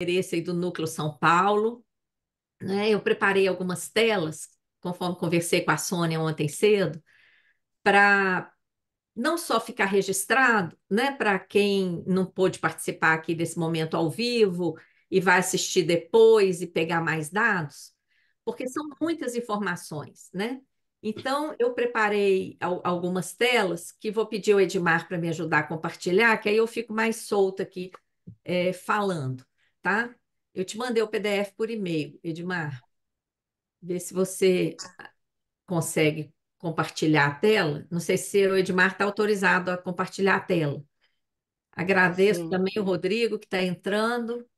interesse aí do Núcleo São Paulo. Né? Eu preparei algumas telas, conforme conversei com a Sônia ontem cedo, para não só ficar registrado, né, para quem não pôde participar aqui desse momento ao vivo e vai assistir depois e pegar mais dados, porque são muitas informações, né? Então, eu preparei algumas telas que vou pedir ao Edmar para me ajudar a compartilhar, que aí eu fico mais solta aqui é, falando tá? Eu te mandei o PDF por e-mail, Edmar. Vê se você consegue compartilhar a tela. Não sei se o Edmar está autorizado a compartilhar a tela. Agradeço Sim. também o Rodrigo que está entrando.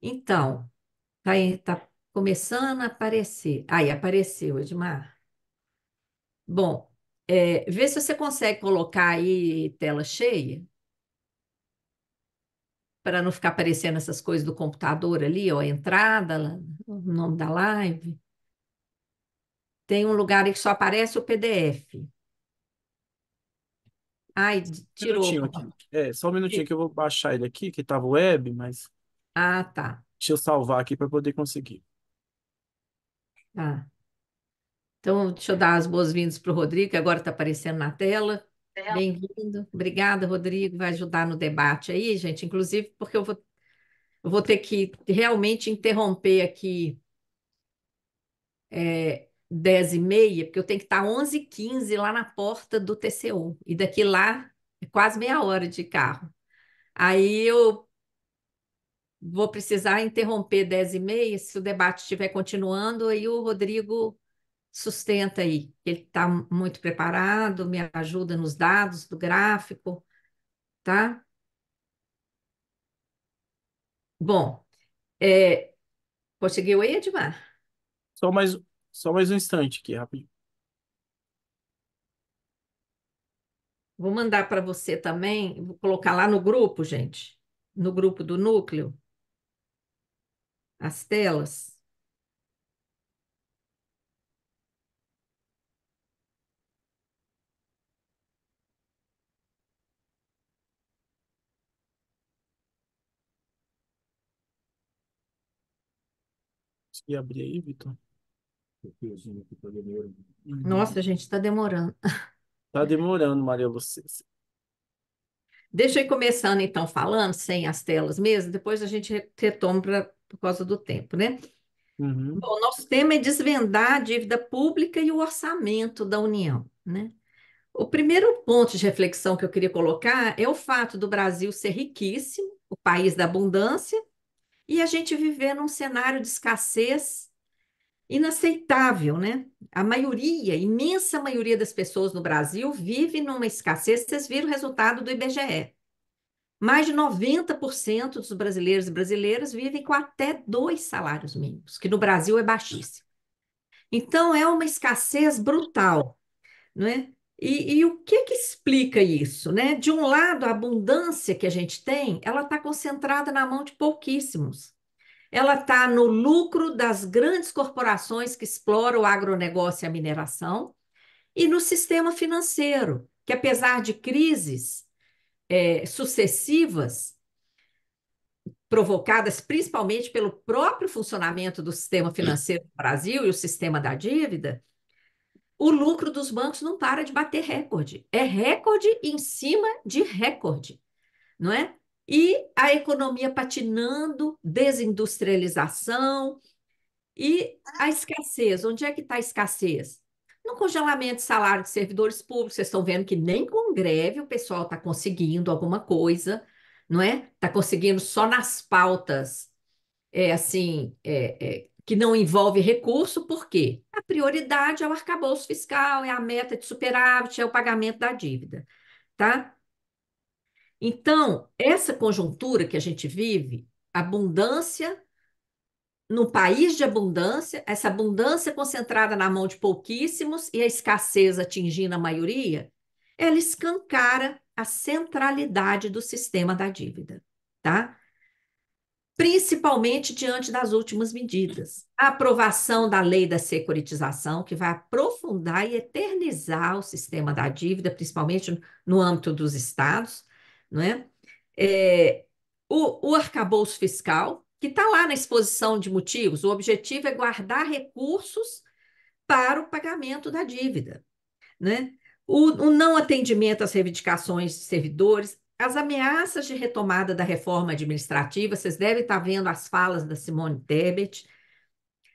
Então, está tá começando a aparecer. Aí, apareceu, Edmar. Bom, é, vê se você consegue colocar aí tela cheia para não ficar aparecendo essas coisas do computador ali, ó, a entrada, o nome da live. Tem um lugar que só aparece o PDF. Ai, tirou. Um é, só um minutinho que eu vou baixar ele aqui, que estava tá web, mas. Ah, tá. Deixa eu salvar aqui para poder conseguir. Tá. Então, deixa eu dar as boas-vindas para o Rodrigo, que agora está aparecendo na tela. Bem-vindo. Obrigada, Rodrigo. Vai ajudar no debate aí, gente. Inclusive, porque eu vou, eu vou ter que realmente interromper aqui é, 10 e meia, porque eu tenho que estar 11 h 15 lá na porta do TCU. E daqui lá é quase meia hora de carro. Aí eu vou precisar interromper 10 e meia, se o debate estiver continuando, aí o Rodrigo sustenta aí, ele está muito preparado, me ajuda nos dados do gráfico, tá? Bom, é, conseguiu aí, Edmar? Só mais, só mais um instante aqui, rapidinho. Vou mandar para você também, vou colocar lá no grupo, gente, no grupo do núcleo, as telas. conseguir abrir aí, Vitor? Uhum. Nossa, gente, está demorando. Está demorando, Maria Lucícia. Deixa eu ir começando, então, falando, sem as telas mesmo, depois a gente retoma pra, por causa do tempo, né? Uhum. Bom, nosso tema é desvendar a dívida pública e o orçamento da União, né? O primeiro ponto de reflexão que eu queria colocar é o fato do Brasil ser riquíssimo, o país da abundância, e a gente viver num cenário de escassez inaceitável, né? A maioria, a imensa maioria das pessoas no Brasil vive numa escassez, vocês viram o resultado do IBGE. Mais de 90% dos brasileiros e brasileiras vivem com até dois salários mínimos, que no Brasil é baixíssimo. Então, é uma escassez brutal, não é? E, e, o que que explica isso, né? De um lado, a abundância que a gente tem, ela está concentrada na mão de pouquíssimos. Ela está no lucro das grandes corporações que exploram o agronegócio e a mineração e no sistema financeiro, que apesar de crises é, sucessivas, provocadas principalmente pelo próprio funcionamento do sistema financeiro do Brasil e o sistema da dívida, o lucro dos bancos não para de bater recorde. É recorde em cima de recorde, não é? E a economia patinando, desindustrialização e a escassez. Onde é que está a escassez? No congelamento de salário de servidores públicos, vocês estão vendo que nem com greve o pessoal está conseguindo alguma coisa, não é? Está conseguindo só nas pautas, é assim, é, é, que não envolve recurso, por quê? A prioridade é o arcabouço fiscal, é a meta de superávit, é o pagamento da dívida, tá? Então, essa conjuntura que a gente vive, abundância num país de abundância, essa abundância concentrada na mão de pouquíssimos e a escassez atingindo a maioria, ela escancara a centralidade do sistema da dívida, tá? principalmente diante das últimas medidas. A aprovação da lei da securitização, que vai aprofundar e eternizar o sistema da dívida, principalmente no âmbito dos estados, não é? é o, o arcabouço fiscal, que está lá na exposição de motivos, o objetivo é guardar recursos para o pagamento da dívida. Né? O, o não atendimento às reivindicações de servidores, as ameaças de retomada da reforma administrativa, vocês devem estar vendo as falas da Simone Tebet,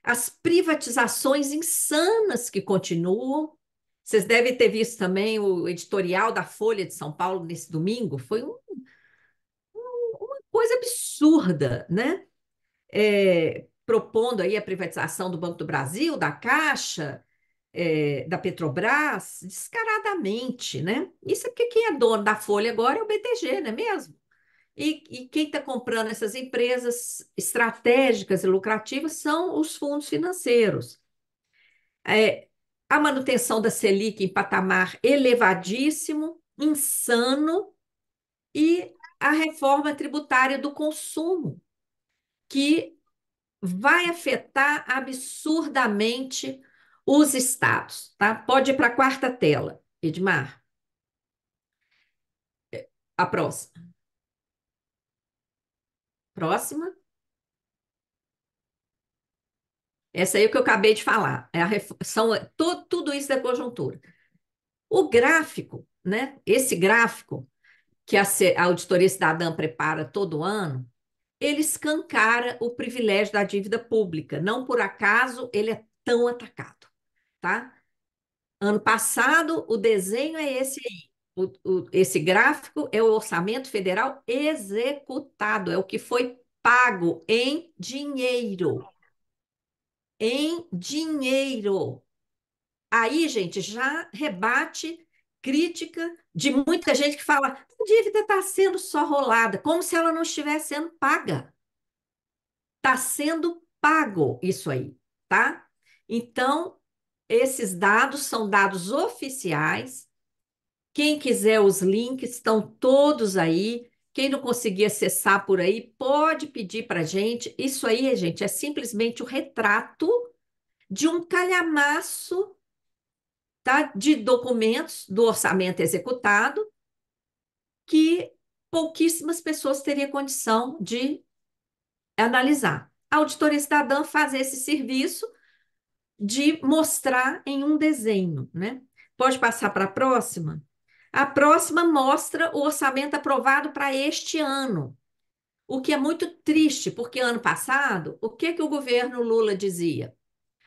as privatizações insanas que continuam. Vocês devem ter visto também o editorial da Folha de São Paulo nesse domingo. Foi um, um, uma coisa absurda, né? É, propondo aí a privatização do Banco do Brasil, da Caixa, é, da Petrobras descaradamente, né? Isso é porque quem é dono da Folha agora é o BTG, não é mesmo? E, e quem está comprando essas empresas estratégicas e lucrativas são os fundos financeiros. É, a manutenção da Selic em patamar elevadíssimo, insano, e a reforma tributária do consumo, que vai afetar absurdamente os estados, tá? Pode ir para a quarta tela, Edmar. A próxima. Próxima. Essa aí é o que eu acabei de falar. É a, são tudo, tudo isso da é conjuntura. O gráfico, né? Esse gráfico que a Auditoria Cidadã prepara todo ano, ele escancara o privilégio da dívida pública. Não por acaso ele é tão atacado tá? Ano passado, o desenho é esse aí. O, o, esse gráfico é o orçamento federal executado, é o que foi pago em dinheiro. Em dinheiro. Aí, gente, já rebate crítica de muita gente que fala: a dívida está sendo só rolada, como se ela não estivesse sendo paga. Está sendo pago isso aí, tá? Então, esses dados são dados oficiais. Quem quiser os links estão todos aí. Quem não conseguir acessar por aí, pode pedir para a gente. Isso aí, gente, é simplesmente o retrato de um calhamaço tá, de documentos do orçamento executado que pouquíssimas pessoas teriam condição de analisar. A Auditoria Cidadã faz esse serviço de mostrar em um desenho, né? Pode passar para a próxima? A próxima mostra o orçamento aprovado para este ano, o que é muito triste, porque ano passado, o que, que o governo Lula dizia?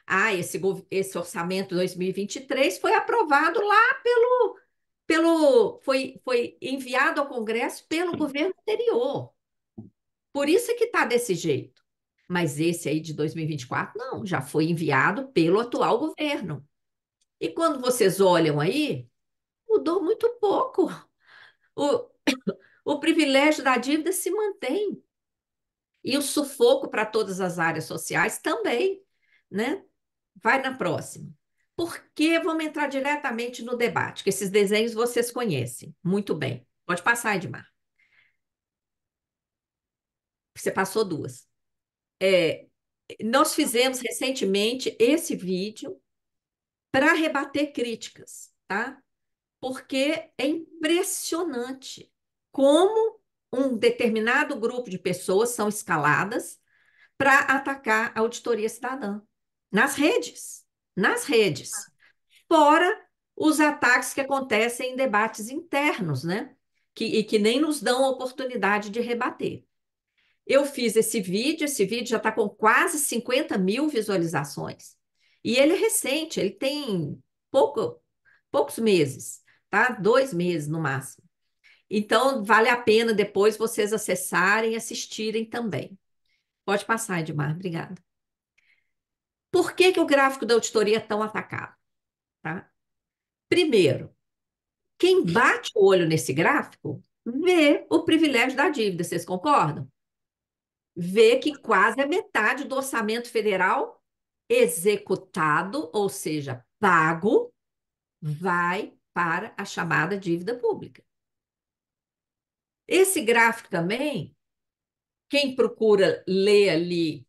Ah, esse, esse orçamento 2023 foi aprovado lá pelo. pelo foi, foi enviado ao Congresso pelo governo anterior. Por isso é que está desse jeito. Mas esse aí de 2024, não, já foi enviado pelo atual governo. E quando vocês olham aí, mudou muito pouco. O, o privilégio da dívida se mantém. E o sufoco para todas as áreas sociais também, né? Vai na próxima. Porque vamos entrar diretamente no debate, que esses desenhos vocês conhecem muito bem. Pode passar, Edmar. Você passou duas. É, nós fizemos recentemente esse vídeo para rebater críticas, tá? Porque é impressionante como um determinado grupo de pessoas são escaladas para atacar a auditoria cidadã nas redes, nas redes. Fora os ataques que acontecem em debates internos, né? Que, e que nem nos dão a oportunidade de rebater eu fiz esse vídeo, esse vídeo já está com quase 50 mil visualizações. E ele é recente, ele tem pouco, poucos meses, tá? Dois meses no máximo. Então, vale a pena depois vocês acessarem e assistirem também. Pode passar, Edmar, obrigada. Por que, que o gráfico da auditoria é tão atacado? Tá? Primeiro, quem bate o olho nesse gráfico vê o privilégio da dívida, vocês concordam? vê que quase a metade do orçamento federal executado, ou seja, pago, vai para a chamada dívida pública. Esse gráfico também, quem procura ler ali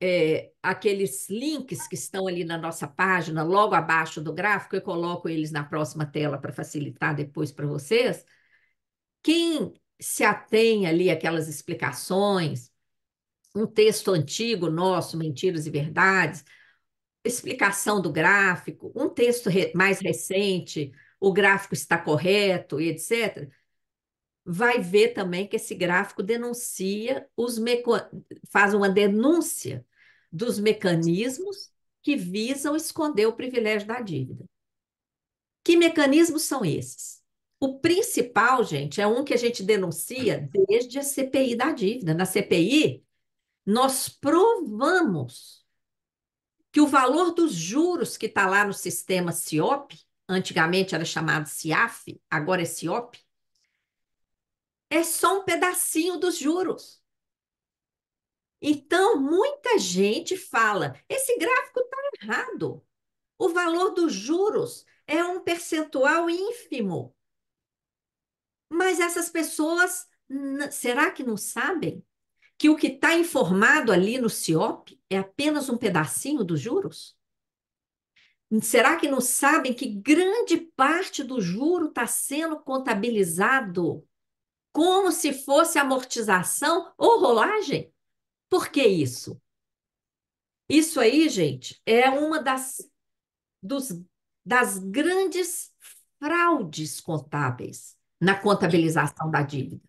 é, aqueles links que estão ali na nossa página, logo abaixo do gráfico, eu coloco eles na próxima tela para facilitar depois para vocês. Quem se atém ali aquelas explicações, um texto antigo nosso, Mentiras e Verdades, explicação do gráfico, um texto re mais recente, o gráfico está correto e etc. Vai ver também que esse gráfico denuncia os faz uma denúncia dos mecanismos que visam esconder o privilégio da dívida. Que mecanismos são esses? O principal, gente, é um que a gente denuncia desde a CPI da dívida. Na CPI, nós provamos que o valor dos juros que está lá no sistema CIOP, antigamente era chamado CIAF, agora é CIOP, é só um pedacinho dos juros. Então, muita gente fala: esse gráfico está errado. O valor dos juros é um percentual ínfimo mas essas pessoas, será que não sabem que o que está informado ali no CIOP é apenas um pedacinho dos juros? Será que não sabem que grande parte do juro está sendo contabilizado como se fosse amortização ou rolagem? Por que isso? Isso aí, gente, é uma das, dos, das grandes fraudes contábeis na contabilização da dívida.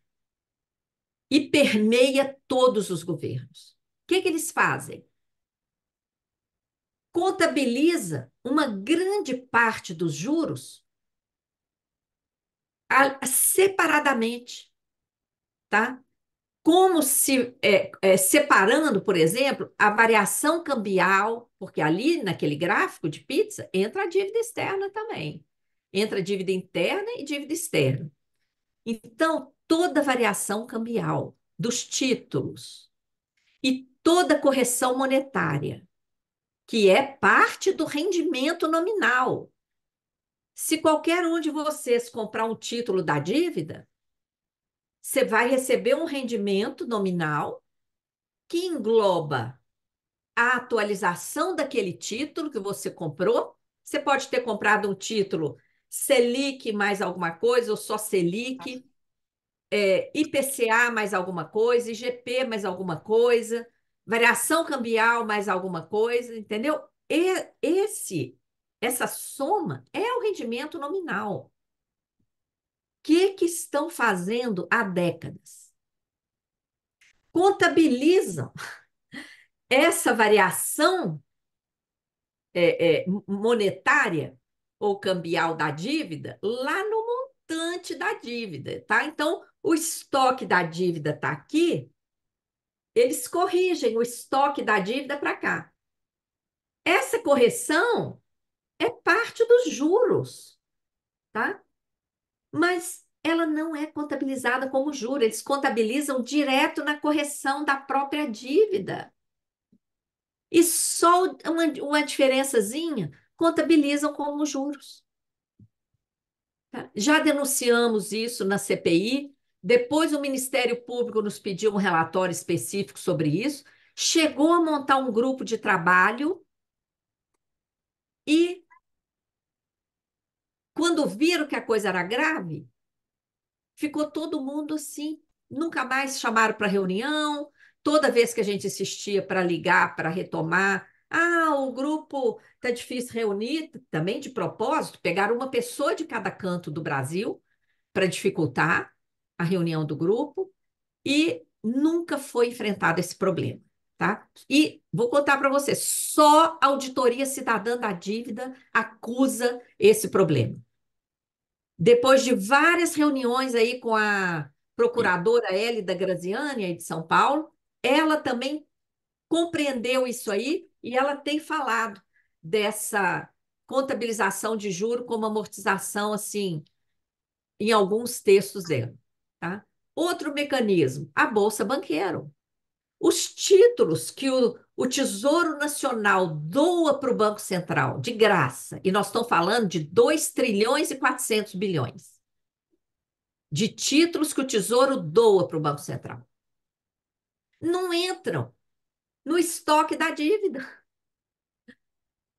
E permeia todos os governos. O que, é que eles fazem? Contabiliza uma grande parte dos juros separadamente, tá? Como se é, é, separando, por exemplo, a variação cambial, porque ali naquele gráfico de pizza entra a dívida externa também, entra a dívida interna e dívida externa. Então, toda variação cambial dos títulos e toda correção monetária, que é parte do rendimento nominal. Se qualquer um de vocês comprar um título da dívida, você vai receber um rendimento nominal que engloba a atualização daquele título que você comprou. Você pode ter comprado um título Selic mais alguma coisa, ou só Selic, é, IPCA mais alguma coisa, IGP mais alguma coisa, variação cambial mais alguma coisa, entendeu? E, esse, essa soma é o rendimento nominal. O que, que estão fazendo há décadas? Contabilizam essa variação é, é, monetária ou cambial da dívida lá no montante da dívida, tá? Então, o estoque da dívida está aqui, eles corrigem o estoque da dívida para cá. Essa correção é parte dos juros, tá? Mas ela não é contabilizada como juro, eles contabilizam direto na correção da própria dívida. E só uma, uma diferençazinha contabilizam como juros. Tá? Já denunciamos isso na CPI, depois o Ministério Público nos pediu um relatório específico sobre isso, chegou a montar um grupo de trabalho e quando viram que a coisa era grave, ficou todo mundo assim. Nunca mais chamaram para reunião. Toda vez que a gente insistia para ligar, para retomar ah, o grupo tá difícil reunir também de propósito, pegaram uma pessoa de cada canto do Brasil para dificultar a reunião do grupo e nunca foi enfrentado esse problema, tá? E vou contar para você, só a auditoria cidadã da dívida acusa esse problema. Depois de várias reuniões aí com a procuradora Hélida Graziani aí de São Paulo, ela também compreendeu isso aí e ela tem falado dessa contabilização de juro como amortização, assim, em alguns textos dela. Tá? Outro mecanismo, a Bolsa Banqueiro. Os títulos que o, o Tesouro Nacional doa para o Banco Central, de graça, e nós estamos falando de 2 trilhões e 400 bilhões de títulos que o Tesouro doa para o Banco Central. Não entram no estoque da dívida.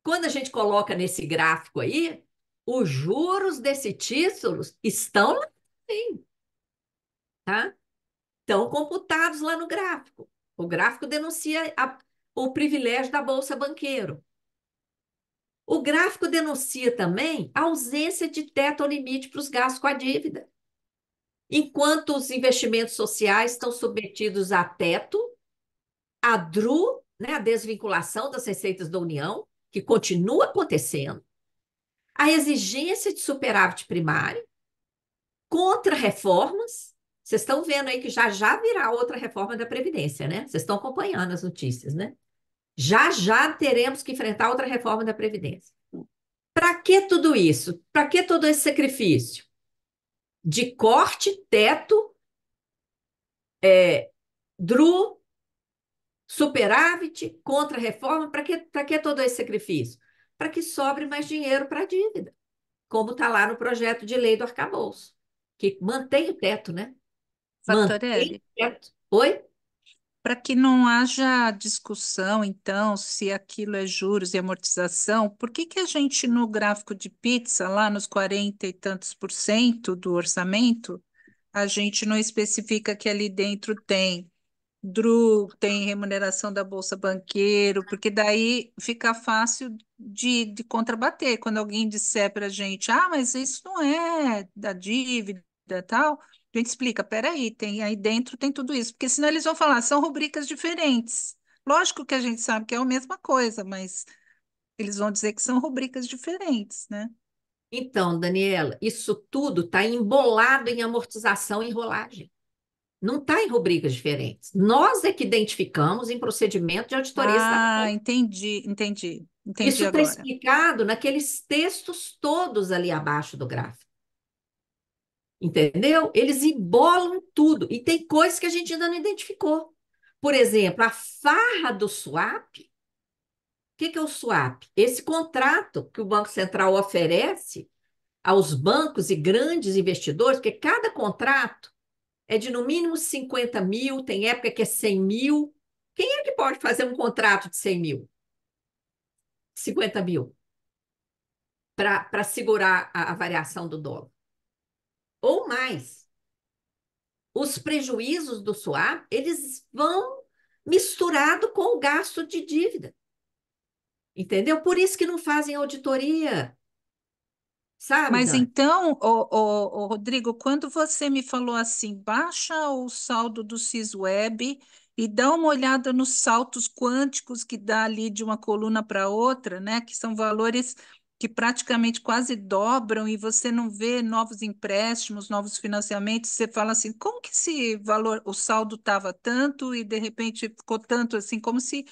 Quando a gente coloca nesse gráfico aí, os juros desses títulos estão lá, sim, tá? Estão computados lá no gráfico. O gráfico denuncia a, o privilégio da bolsa banqueiro. O gráfico denuncia também a ausência de teto ou limite para os gastos com a dívida. Enquanto os investimentos sociais estão submetidos a teto a DRU, né, a desvinculação das receitas da União, que continua acontecendo, a exigência de superávit primário, contra-reformas. Vocês estão vendo aí que já já virá outra reforma da Previdência, né? Vocês estão acompanhando as notícias, né? Já já teremos que enfrentar outra reforma da Previdência. Para que tudo isso? Para que todo esse sacrifício? De corte, teto, é, DRU, superávit, contra reforma, para que, que todo esse sacrifício? Para que sobre mais dinheiro para a dívida, como está lá no projeto de lei do arcabouço, que mantém o teto, né? Mantém o teto. Oi? Para que não haja discussão, então, se aquilo é juros e amortização, por que, que a gente, no gráfico de pizza, lá nos 40 e tantos por cento do orçamento, a gente não especifica que ali dentro tem DRU, tem remuneração da Bolsa Banqueiro, porque daí fica fácil de, de contrabater. Quando alguém disser para a gente, ah, mas isso não é da dívida tal, a gente explica, peraí, tem aí dentro tem tudo isso, porque senão eles vão falar, são rubricas diferentes. Lógico que a gente sabe que é a mesma coisa, mas eles vão dizer que são rubricas diferentes, né? Então, Daniela, isso tudo está embolado em amortização e enrolagem não está em rubricas diferentes. Nós é que identificamos em procedimento de auditoria. Ah, entendi, entendi, entendi. Isso está explicado naqueles textos todos ali abaixo do gráfico. Entendeu? Eles embolam tudo. E tem coisas que a gente ainda não identificou. Por exemplo, a farra do swap. O que, que é o swap? Esse contrato que o Banco Central oferece aos bancos e grandes investidores, porque cada contrato é de no mínimo 50 mil, tem época que é 100 mil. Quem é que pode fazer um contrato de 100 mil? 50 mil para segurar a, a variação do dólar. Ou mais. Os prejuízos do SWAP, eles vão misturado com o gasto de dívida. Entendeu? Por isso que não fazem auditoria. Sabe, Mas Dani? então, o, Rodrigo, quando você me falou assim, baixa o saldo do Cisweb e dá uma olhada nos saltos quânticos que dá ali de uma coluna para outra, né? Que são valores que praticamente quase dobram e você não vê novos empréstimos, novos financiamentos, você fala assim, como que esse valor, o saldo estava tanto e de repente ficou tanto assim, como se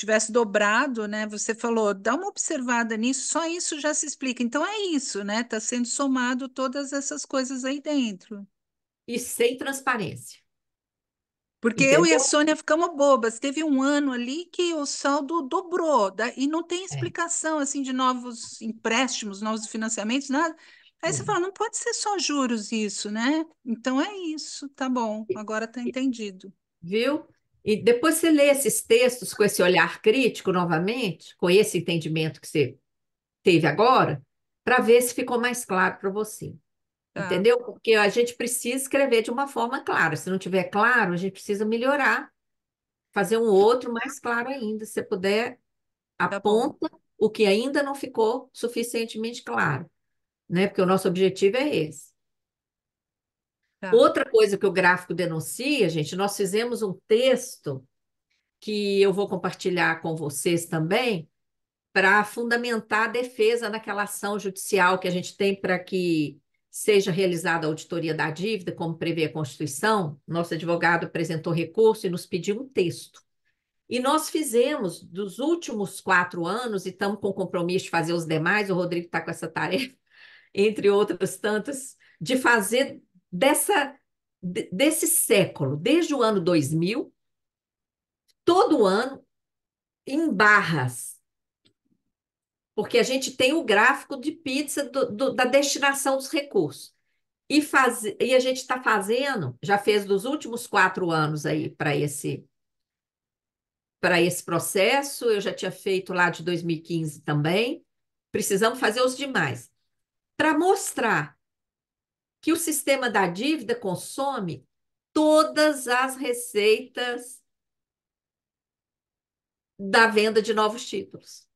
tivesse dobrado, né? Você falou, dá uma observada nisso, só isso já se explica. Então é isso, né? Está sendo somado todas essas coisas aí dentro. E sem transparência. Porque Entendeu? eu e a Sônia ficamos bobas. Teve um ano ali que o saldo dobrou, e não tem é. explicação é. assim de novos empréstimos, novos financiamentos, nada. Aí você uhum. fala, não pode ser só juros isso, né? Então é isso, tá bom, agora tá entendido. Viu? E depois você lê esses textos com esse olhar crítico novamente, com esse entendimento que você teve agora, para ver se ficou mais claro para você. Tá. Entendeu? Porque a gente precisa escrever de uma forma clara. Se não tiver claro, a gente precisa melhorar, fazer um outro mais claro ainda. Se você puder, tá aponta tá o que ainda não ficou suficientemente claro, né? Porque o nosso objetivo é esse. Tá. Outra coisa que o gráfico denuncia, gente, nós fizemos um texto que eu vou compartilhar com vocês também, para fundamentar a defesa naquela ação judicial que a gente tem para que seja realizada a auditoria da dívida, como prevê a Constituição. Nosso advogado apresentou recurso e nos pediu um texto. E nós fizemos, dos últimos quatro anos, e estamos com compromisso de fazer os demais, o Rodrigo está com essa tarefa, entre outras tantas, de fazer dessa, desse século, desde o ano 2000, todo ano, em barras. Porque a gente tem o gráfico de pizza do, do, da destinação dos recursos. E, faz, e a gente está fazendo, já fez dos últimos quatro anos aí para esse para esse processo, eu já tinha feito lá de 2015 também. Precisamos fazer os demais. Para mostrar que o sistema da dívida consome todas as receitas da venda de novos títulos.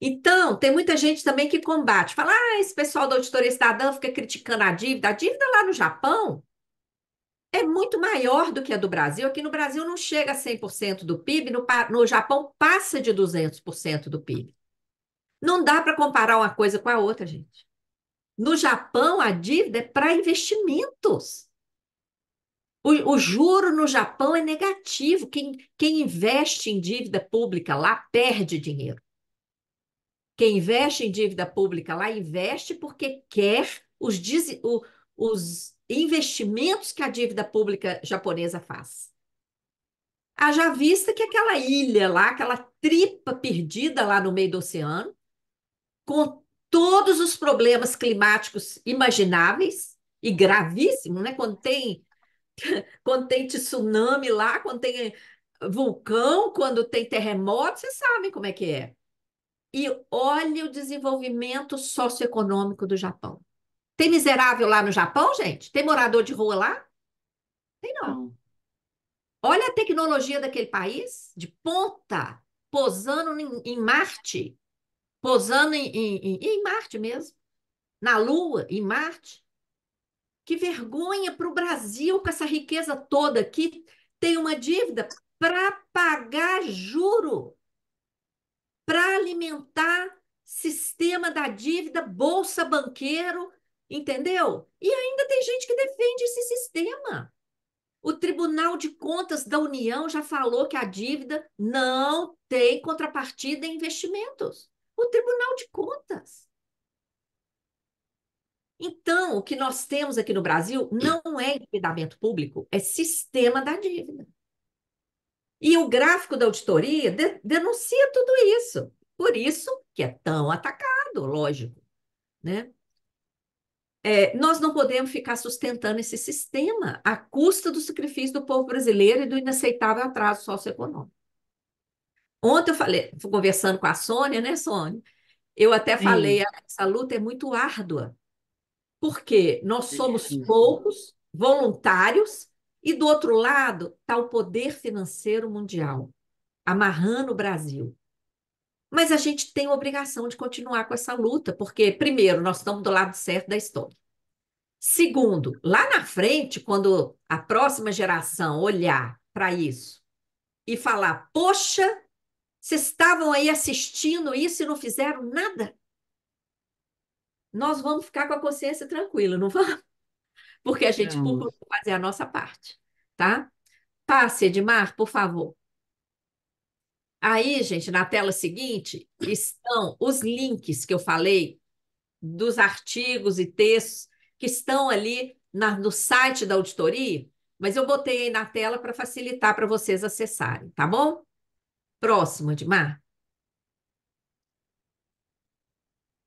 Então, tem muita gente também que combate. Fala, ah, esse pessoal da auditoria estadão fica criticando a dívida. A dívida lá no Japão é muito maior do que a do Brasil. Aqui no Brasil não chega a 100% do PIB, no, no Japão passa de 200% do PIB. Não dá para comparar uma coisa com a outra, gente. No Japão, a dívida é para investimentos. O, o, juro no Japão é negativo. Quem, quem investe em dívida pública lá perde dinheiro. Quem investe em dívida pública lá investe porque quer os, o, os investimentos que a dívida pública japonesa faz. Haja vista que aquela ilha lá, aquela tripa perdida lá no meio do oceano, com todos os problemas climáticos imagináveis e gravíssimos, né? Quando tem, quando tem tsunami lá, quando tem eh, vulcão, quando tem terremoto, vocês sabem como é que é. E olha o desenvolvimento socioeconômico do Japão. Tem miserável lá no Japão, gente? Tem morador de rua lá? Tem não. Olha a tecnologia daquele país, de ponta, posando em, em Marte. Posando em, em, em Marte mesmo, na Lua, em Marte. Que vergonha para o Brasil com essa riqueza toda aqui. Tem uma dívida para pagar juro, para alimentar sistema da dívida, bolsa banqueiro, entendeu? E ainda tem gente que defende esse sistema. O Tribunal de Contas da União já falou que a dívida não tem contrapartida em investimentos. O Tribunal de Contas. Então, o que nós temos aqui no Brasil não é endividamento público, é sistema da dívida. E o gráfico da auditoria de, denuncia tudo isso. Por isso que é tão atacado, lógico. Né? É, nós não podemos ficar sustentando esse sistema à custa do sacrifício do povo brasileiro e do inaceitável atraso socioeconômico. Ontem eu falei, conversando com a Sônia, né, Sônia? Eu até Sim. falei, essa luta é muito árdua, porque nós é somos Sim. poucos, voluntários, e do outro lado está o poder financeiro mundial, amarrando o Brasil. Mas a gente tem a obrigação de continuar com essa luta, porque, primeiro, nós estamos do lado certo da história. Segundo, lá na frente, quando a próxima geração olhar para isso e falar: poxa, vocês estavam aí assistindo isso e não fizeram nada? Nós vamos ficar com a consciência tranquila, não vamos? Porque a gente por fazer a nossa parte, tá? Passe, Edmar, por favor. Aí, gente, na tela seguinte estão os links que eu falei dos artigos e textos que estão ali na, no site da auditoria, mas eu botei aí na tela para facilitar para vocês acessarem, tá bom? Próxima, Edmar.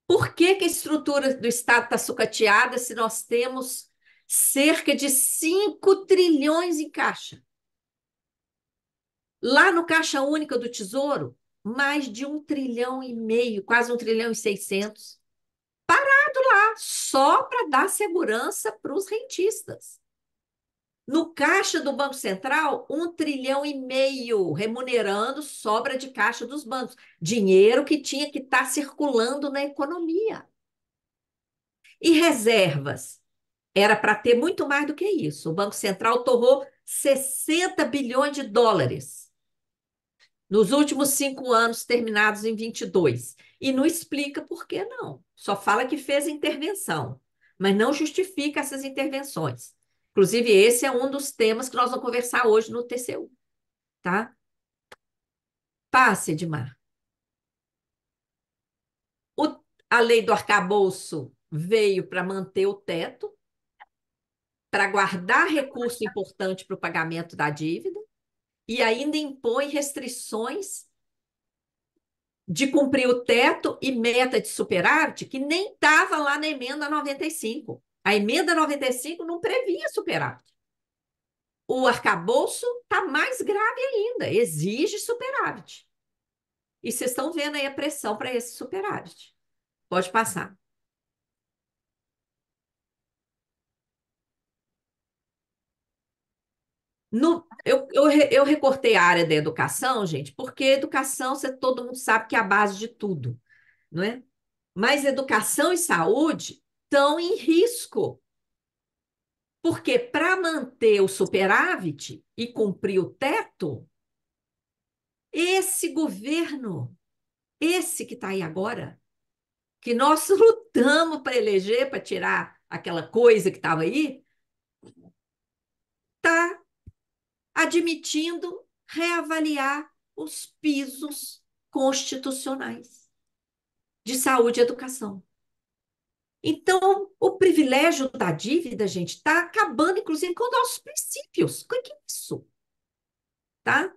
Por que, que a estrutura do Estado está sucateada se nós temos cerca de 5 trilhões em caixa? Lá no Caixa Única do Tesouro, mais de um trilhão e meio, quase um trilhão e seiscentos, parado lá, só para dar segurança para os rentistas. No caixa do Banco Central, um trilhão e meio remunerando sobra de caixa dos bancos. Dinheiro que tinha que estar tá circulando na economia. E reservas? Era para ter muito mais do que isso. O Banco Central torrou 60 bilhões de dólares nos últimos cinco anos, terminados em 22. E não explica por que não. Só fala que fez intervenção, mas não justifica essas intervenções. Inclusive, esse é um dos temas que nós vamos conversar hoje no TCU, tá? Passe, Edmar. O, a lei do arcabouço veio para manter o teto, para guardar recurso importante para o pagamento da dívida e ainda impõe restrições de cumprir o teto e meta de superávit que nem estava lá na emenda 95. A emenda 95 não previa superávit. O arcabouço está mais grave ainda, exige superávit. E vocês estão vendo aí a pressão para esse superávit. Pode passar. No, eu, eu, eu, recortei a área da educação, gente, porque educação, você, todo mundo sabe que é a base de tudo, não é? Mas educação e saúde estão em risco. Porque para manter o superávit e cumprir o teto, esse governo, esse que está aí agora, que nós lutamos para eleger, para tirar aquela coisa que estava aí, está admitindo reavaliar os pisos constitucionais de saúde e educação. Então, o privilégio da dívida, gente, está acabando, inclusive, com nossos princípios. O que é isso? Tá?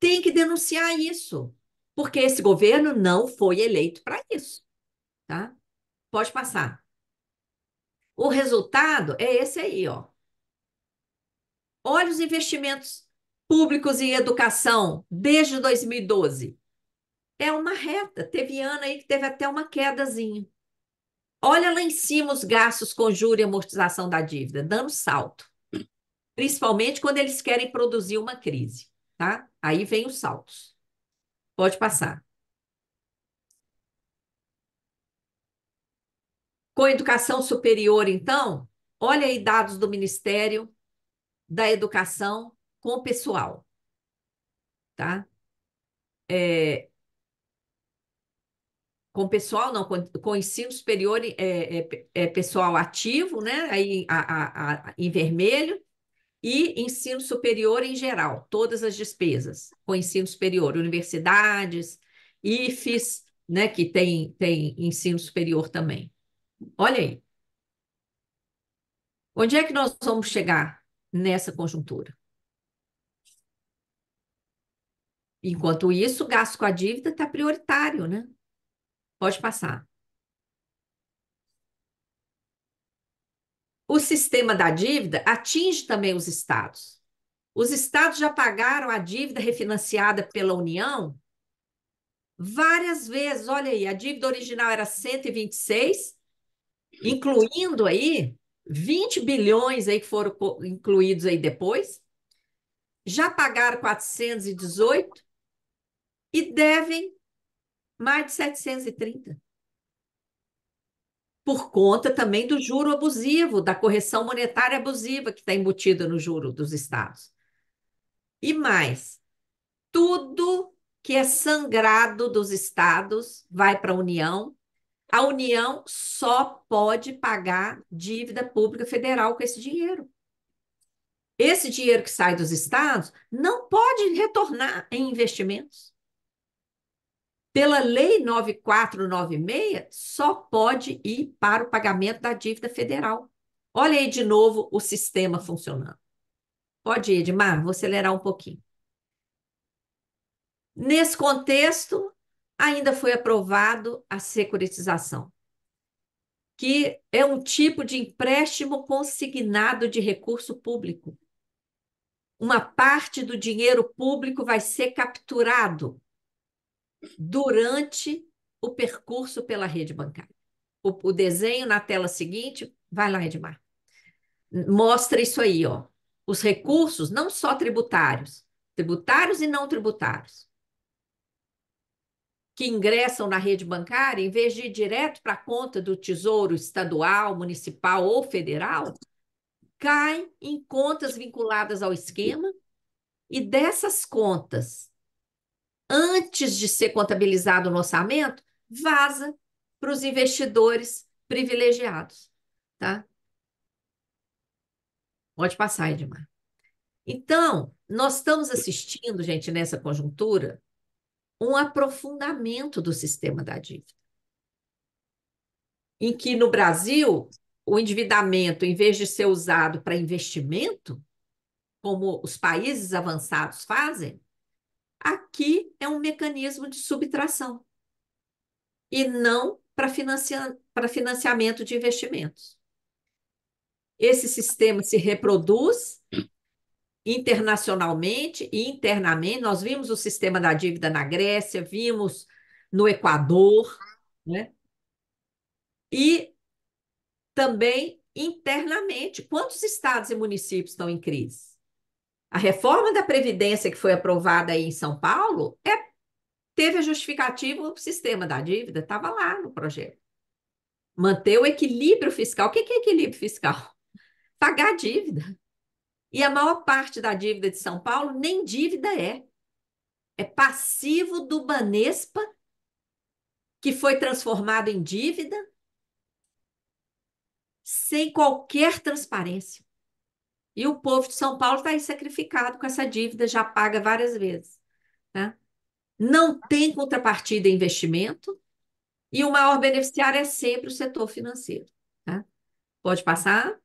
Tem que denunciar isso, porque esse governo não foi eleito para isso. Tá? Pode passar. O resultado é esse aí, ó. Olha os investimentos públicos em educação desde 2012. É uma reta. Teve ano aí que teve até uma quedazinha. Olha lá em cima os gastos com juros e amortização da dívida, dando salto. Principalmente quando eles querem produzir uma crise, tá? Aí vem os saltos. Pode passar. Com educação superior, então, olha aí dados do Ministério da Educação com o pessoal, tá? É, com pessoal, não, com, com ensino superior é, é, é, pessoal ativo, né? Aí a, a, a, em vermelho, e ensino superior em geral, todas as despesas com ensino superior, universidades, IFES, né? Que tem, tem ensino superior também. Olha aí. Onde é que nós vamos chegar nessa conjuntura? Enquanto isso, o gasto com a dívida está prioritário, né? Pode passar. O sistema da dívida atinge também os estados. Os estados já pagaram a dívida refinanciada pela União várias vezes. Olha aí, a dívida original era 126, incluindo aí 20 bilhões aí que foram incluídos aí depois. Já pagaram 418 e devem mais de 730. Por conta também do juro abusivo, da correção monetária abusiva que está embutida no juro dos estados. E mais, tudo que é sangrado dos estados vai para a União. A União só pode pagar dívida pública federal com esse dinheiro. Esse dinheiro que sai dos estados não pode retornar em investimentos pela Lei 9496, só pode ir para o pagamento da dívida federal. Olha aí de novo o sistema funcionando. Pode ir, Edmar, vou acelerar um pouquinho. Nesse contexto, ainda foi aprovado a securitização, que é um tipo de empréstimo consignado de recurso público. Uma parte do dinheiro público vai ser capturado durante o percurso pela rede bancária. O, o desenho na tela seguinte, vai lá, Edmar. Mostra isso aí, ó. Os recursos, não só tributários, tributários e não tributários, que ingressam na rede bancária, em vez de ir direto para a conta do Tesouro Estadual, Municipal ou Federal, caem em contas vinculadas ao esquema e dessas contas antes de ser contabilizado no orçamento, vaza para os investidores privilegiados, tá? Pode passar, Edmar. Então, nós estamos assistindo, gente, nessa conjuntura, um aprofundamento do sistema da dívida. Em que no Brasil, o endividamento, em vez de ser usado para investimento, como os países avançados fazem, Aqui é um mecanismo de subtração e não para financia, financiamento de investimentos. Esse sistema se reproduz internacionalmente e internamente. Nós vimos o sistema da dívida na Grécia, vimos no Equador, né? E também internamente, quantos estados e municípios estão em crise? A reforma da Previdência que foi aprovada aí em São Paulo é, teve a justificativa o sistema da dívida, estava lá no projeto. Manter o equilíbrio fiscal. O que é equilíbrio fiscal? Pagar a dívida. E a maior parte da dívida de São Paulo nem dívida é. É passivo do Banespa, que foi transformado em dívida, sem qualquer transparência. E o povo de São Paulo está aí sacrificado com essa dívida, já paga várias vezes. Né? Não tem contrapartida em investimento e o maior beneficiário é sempre o setor financeiro. Né? Pode passar?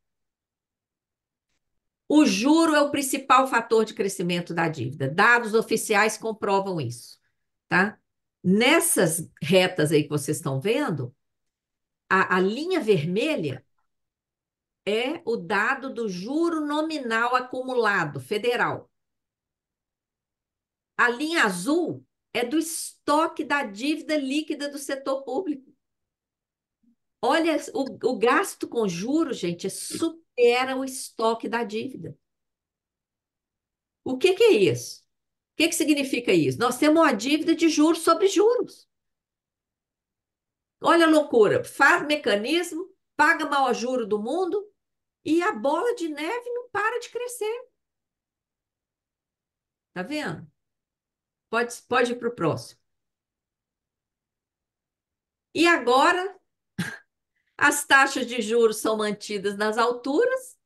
O juro é o principal fator de crescimento da dívida. Dados oficiais comprovam isso. Tá? Nessas retas aí que vocês estão vendo, a, a linha vermelha é o dado do juro nominal acumulado federal. A linha azul é do estoque da dívida líquida do setor público. Olha, o, o gasto com juros, gente, supera o estoque da dívida. O que, que é isso? O que, que significa isso? Nós temos uma dívida de juros sobre juros. Olha a loucura, faz mecanismo, paga maior juro do mundo, e a bola de neve não para de crescer. Tá vendo? Pode, pode ir para o próximo. E agora, as taxas de juros são mantidas nas alturas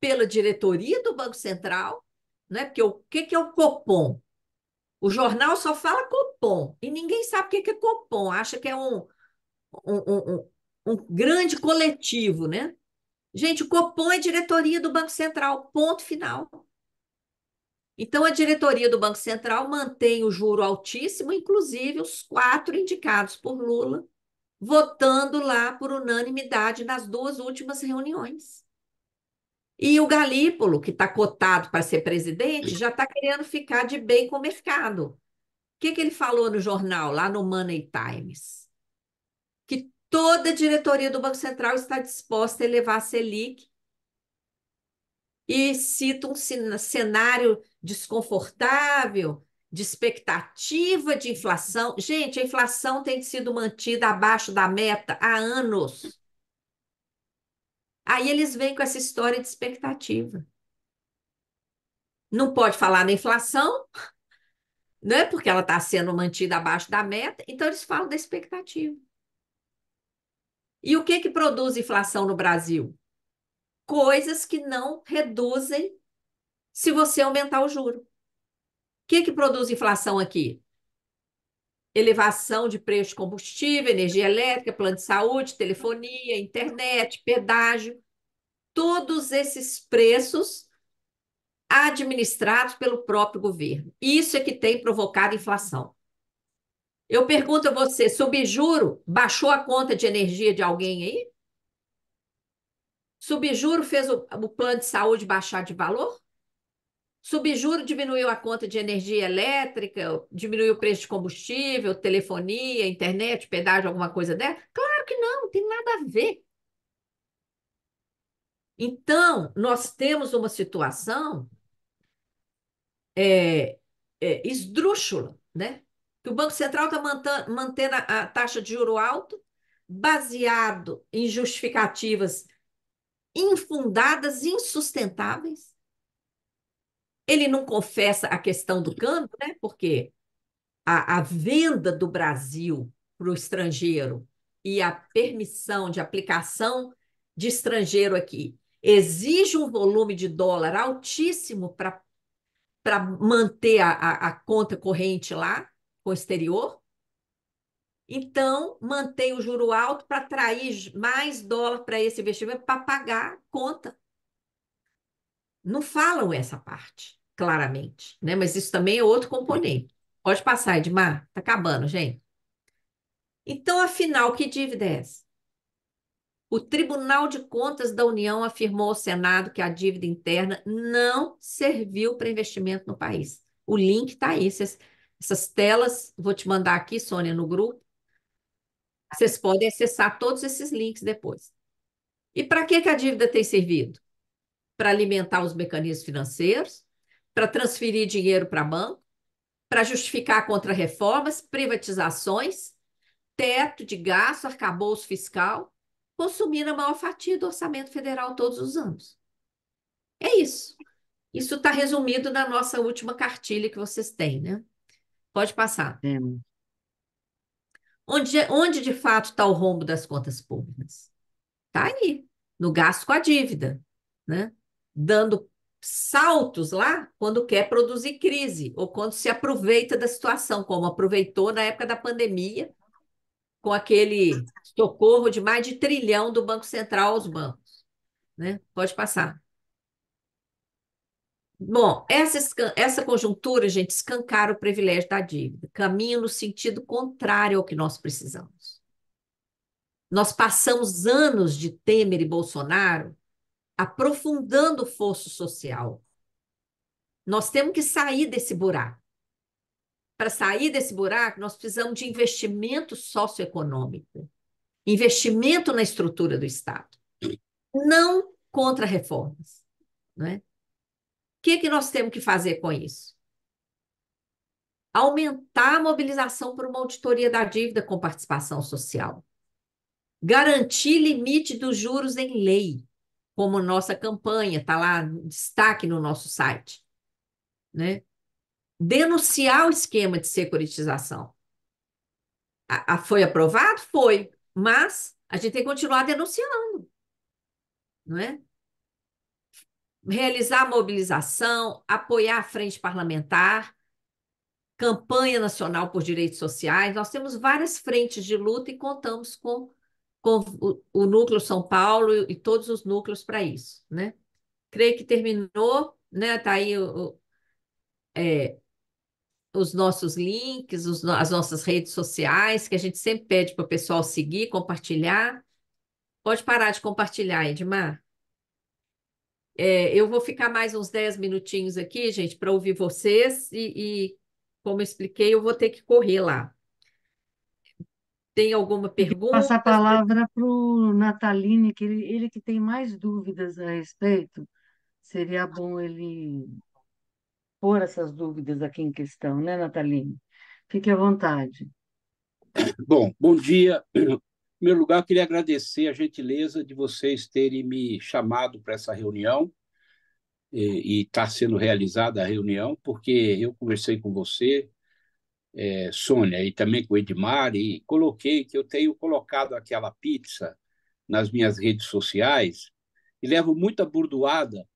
pela diretoria do Banco Central, né? porque o que, que é o Copom? O jornal só fala Copom e ninguém sabe o que, que é Copom, acha que é um, um, um, um grande coletivo, né? Gente, o Copom é diretoria do Banco Central, ponto final. Então, a diretoria do Banco Central mantém o juro altíssimo, inclusive os quatro indicados por Lula, votando lá por unanimidade nas duas últimas reuniões. E o Galípolo, que está cotado para ser presidente, já está querendo ficar de bem com o mercado. O que, que ele falou no jornal, lá no Money Times? Toda a diretoria do Banco Central está disposta a elevar a Selic e cita um cenário desconfortável, de expectativa de inflação. Gente, a inflação tem sido mantida abaixo da meta há anos. Aí eles vêm com essa história de expectativa. Não pode falar na inflação, né? porque ela está sendo mantida abaixo da meta, então eles falam da expectativa. E o que, que produz inflação no Brasil? Coisas que não reduzem se você aumentar o juro. O que, que produz inflação aqui? Elevação de preço de combustível, energia elétrica, plano de saúde, telefonia, internet, pedágio. Todos esses preços administrados pelo próprio governo. Isso é que tem provocado inflação. Eu pergunto a você, subjuro baixou a conta de energia de alguém aí? Subjuro fez o, o plano de saúde baixar de valor? Subjuro diminuiu a conta de energia elétrica, diminuiu o preço de combustível, telefonia, internet, pedágio, alguma coisa dessa? Claro que não, não tem nada a ver. Então, nós temos uma situação é, é, esdrúxula, né? que o Banco Central está mantendo a taxa de juro alto, baseado em justificativas infundadas, insustentáveis. Ele não confessa a questão do câmbio, né? porque a, a venda do Brasil para o estrangeiro e a permissão de aplicação de estrangeiro aqui exige um volume de dólar altíssimo para manter a, a, a conta corrente lá exterior. Então, mantém o juro alto para atrair mais dólar para esse investimento para pagar conta. Não falam essa parte, claramente, né? Mas isso também é outro componente. Pode passar, Edmar. Tá acabando, gente. Então, afinal, que dívida é essa? O Tribunal de Contas da União afirmou ao Senado que a dívida interna não serviu para investimento no país. O link está aí. Vocês essas telas, vou te mandar aqui, Sônia, no grupo. Vocês podem acessar todos esses links depois. E para que, que a dívida tem servido? Para alimentar os mecanismos financeiros, para transferir dinheiro para banco, para justificar contra-reformas, privatizações, teto de gasto, arcabouço fiscal, consumindo a maior fatia do orçamento federal todos os anos. É isso. Isso está resumido na nossa última cartilha que vocês têm, né? Pode passar. É. Onde, onde de fato está o rombo das contas públicas? Está aí, no gasto com a dívida, né? dando saltos lá quando quer produzir crise ou quando se aproveita da situação, como aproveitou na época da pandemia, com aquele socorro de mais de trilhão do Banco Central aos bancos. Né? Pode passar. Bom, essa, essa conjuntura, gente, escancara o privilégio da dívida, caminha no sentido contrário ao que nós precisamos. Nós passamos anos de Temer e Bolsonaro aprofundando o fosso social. Nós temos que sair desse buraco. Para sair desse buraco, nós precisamos de investimento socioeconômico, investimento na estrutura do Estado, não contra reformas. Não é? que, que nós temos que fazer com isso? Aumentar a mobilização para uma auditoria da dívida com participação social. Garantir limite dos juros em lei, como nossa campanha, está lá destaque no nosso site. Né? Denunciar o esquema de securitização. A, a, foi aprovado? Foi, mas a gente tem que continuar denunciando. Não é? realizar a mobilização, apoiar a frente parlamentar, campanha nacional por direitos sociais. Nós temos várias frentes de luta e contamos com, com o, o núcleo São Paulo e, e todos os núcleos para isso, né? Creio que terminou, né? Tá aí o, é, os nossos links, os, as nossas redes sociais, que a gente sempre pede para o pessoal seguir, compartilhar. Pode parar de compartilhar, Edmar. É, eu vou ficar mais uns 10 minutinhos aqui, gente, para ouvir vocês e, e, como eu expliquei, eu vou ter que correr lá. Tem alguma pergunta? Passa a palavra para o Nataline, que ele, ele que tem mais dúvidas a respeito. Seria bom ele pôr essas dúvidas aqui em questão, né, Nataline? Fique à vontade. Bom, bom dia em primeiro lugar, queria agradecer a gentileza de vocês terem me chamado para essa reunião e está sendo realizada a reunião, porque eu conversei com você, é, Sônia, e também com o Edmar, e coloquei que eu tenho colocado aquela pizza nas minhas redes sociais e levo muita burdoada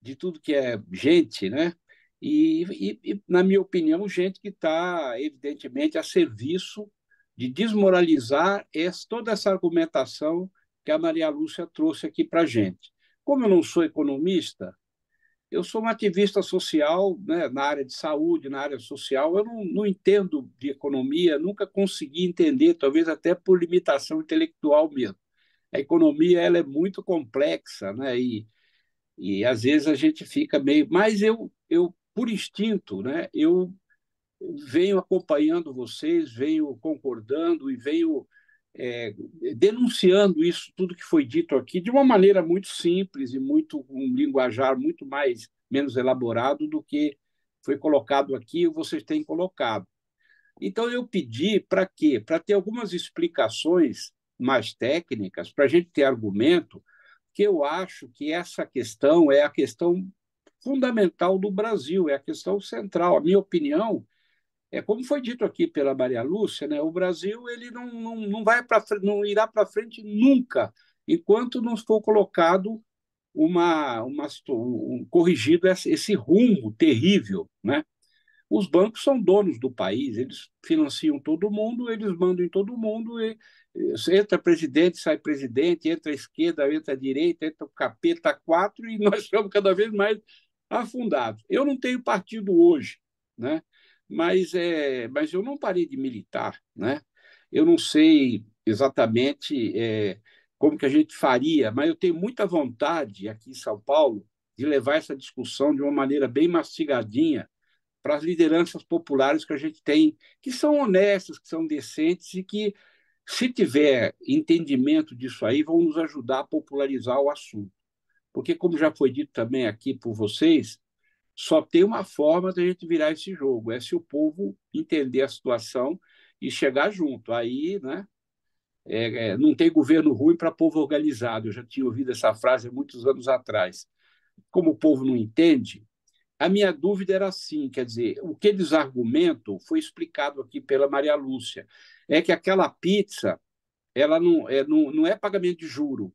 de tudo que é gente, né? E, e, e na minha opinião, gente que está, evidentemente, a serviço de desmoralizar essa, toda essa argumentação que a Maria Lúcia trouxe aqui para a gente. Como eu não sou economista, eu sou uma ativista social né, na área de saúde, na área social. Eu não, não, entendo de economia, nunca consegui entender, talvez até por limitação intelectual mesmo. A economia ela é muito complexa, né? E, e às vezes a gente fica meio. Mas eu, eu por instinto, né? Eu venho acompanhando vocês, venho concordando e venho é, denunciando isso, tudo que foi dito aqui, de uma maneira muito simples e muito um linguajar muito mais menos elaborado do que foi colocado aqui ou vocês têm colocado. Então eu pedi para quê? Para ter algumas explicações mais técnicas, para a gente ter argumento, que eu acho que essa questão é a questão fundamental do Brasil, é a questão central. A minha opinião é, como foi dito aqui pela Maria Lúcia, né, o Brasil ele não, não, não vai para não irá para frente nunca enquanto não for colocado uma, uma um, corrigido esse, esse rumo terrível, né? Os bancos são donos do país, eles financiam todo mundo, eles mandam em todo mundo, e, entra presidente, sai presidente, entra esquerda, entra direita, entra o capeta quatro e nós estamos cada vez mais afundados. Eu não tenho partido hoje, né? mas, é, mas eu não parei de militar, né? Eu não sei exatamente é, como que a gente faria, mas eu tenho muita vontade aqui em São Paulo de levar essa discussão de uma maneira bem mastigadinha para as lideranças populares que a gente tem, que são honestas, que são decentes e que, se tiver entendimento disso aí, vão nos ajudar a popularizar o assunto. Porque, como já foi dito também aqui por vocês, só tem uma forma da gente virar esse jogo, é se o povo entender a situação e chegar junto. Aí, né? É, é, não tem governo ruim para povo organizado. Eu já tinha ouvido essa frase muitos anos atrás. Como o povo não entende, a minha dúvida era assim, quer dizer, o que eles argumentam foi explicado aqui pela Maria Lúcia, é que aquela pizza ela não é, não, não é pagamento de juro.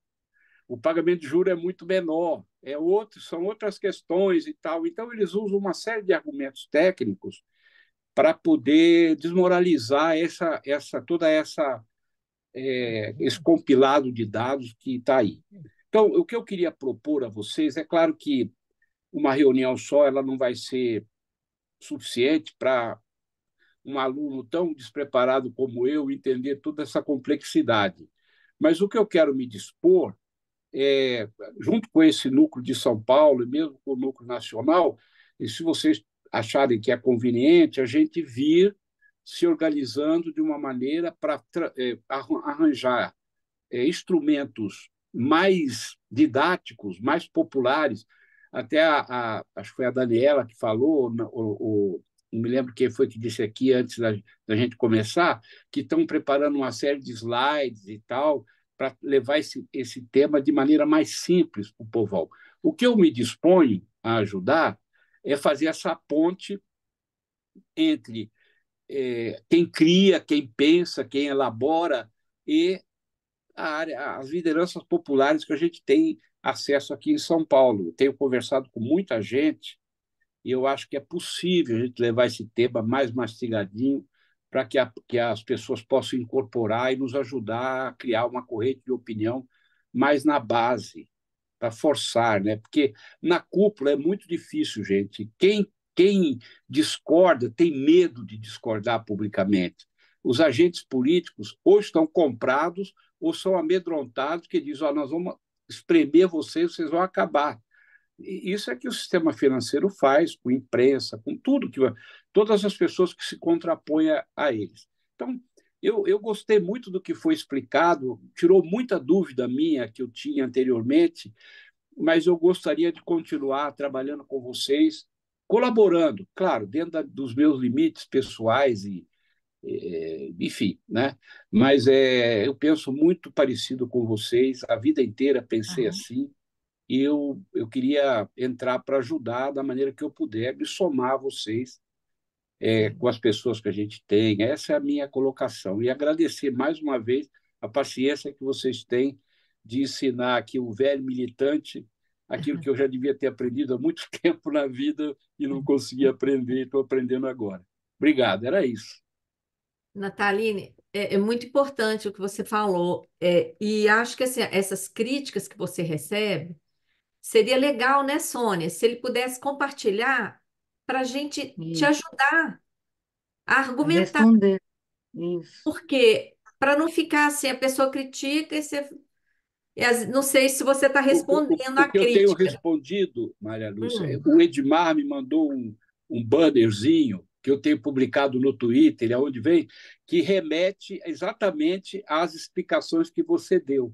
O pagamento de juro é muito menor é outro, são outras questões e tal. Então, eles usam uma série de argumentos técnicos para poder desmoralizar essa, essa, toda essa é, esse compilado de dados que está aí. Então, o que eu queria propor a vocês é claro que uma reunião só ela não vai ser suficiente para um aluno tão despreparado como eu entender toda essa complexidade. Mas o que eu quero me dispor é, junto com esse núcleo de São Paulo e mesmo com o núcleo nacional, e se vocês acharem que é conveniente, a gente vir se organizando de uma maneira para é, arranjar é, instrumentos mais didáticos, mais populares. Até a, a, acho que foi a Daniela que falou, o, o não me lembro quem foi que disse aqui antes da, da, gente começar, que estão preparando uma série de slides e tal, para levar esse, esse tema de maneira mais simples para o povão. O que eu me disponho a ajudar é fazer essa ponte entre é, quem cria, quem pensa, quem elabora e área, as lideranças populares que a gente tem acesso aqui em São Paulo. tenho conversado com muita gente e eu acho que é possível a gente levar esse tema mais mastigadinho para que, que, as pessoas possam incorporar e nos ajudar a criar uma corrente de opinião mais na base, para forçar, né? Porque na cúpula é muito difícil, gente. Quem, quem discorda tem medo de discordar publicamente. Os agentes políticos ou estão comprados ou são amedrontados que dizem: oh, nós vamos espremer vocês, vocês vão acabar. Isso é que o sistema financeiro faz com imprensa, com tudo, que todas as pessoas que se contrapõem a eles. Então, eu, eu gostei muito do que foi explicado, tirou muita dúvida minha que eu tinha anteriormente, mas eu gostaria de continuar trabalhando com vocês, colaborando, claro, dentro da, dos meus limites pessoais e, enfim, né? Mas é, eu penso muito parecido com vocês, a vida inteira pensei uhum. assim eu, eu queria entrar para ajudar da maneira que eu puder, e somar vocês é, com as pessoas que a gente tem. Essa é a minha colocação. E agradecer mais uma vez a paciência que vocês têm de ensinar aqui o velho militante aquilo que eu já devia ter aprendido há muito tempo na vida e não consegui aprender, estou aprendendo agora. Obrigado, era isso. Nataline, é, é, muito importante o que você falou, é, e acho que assim, essas críticas que você recebe, Seria legal, né, Sônia, se ele pudesse compartilhar para a gente Isso. te ajudar a argumentar. Responder. Isso. Porque para não ficar assim, a pessoa critica e você. Não sei se você está respondendo a crítica. Eu tenho respondido, Maria Lúcia. Hum. O Edmar me mandou um, um bannerzinho que eu tenho publicado no Twitter, aonde é vem, que remete exatamente às explicações que você deu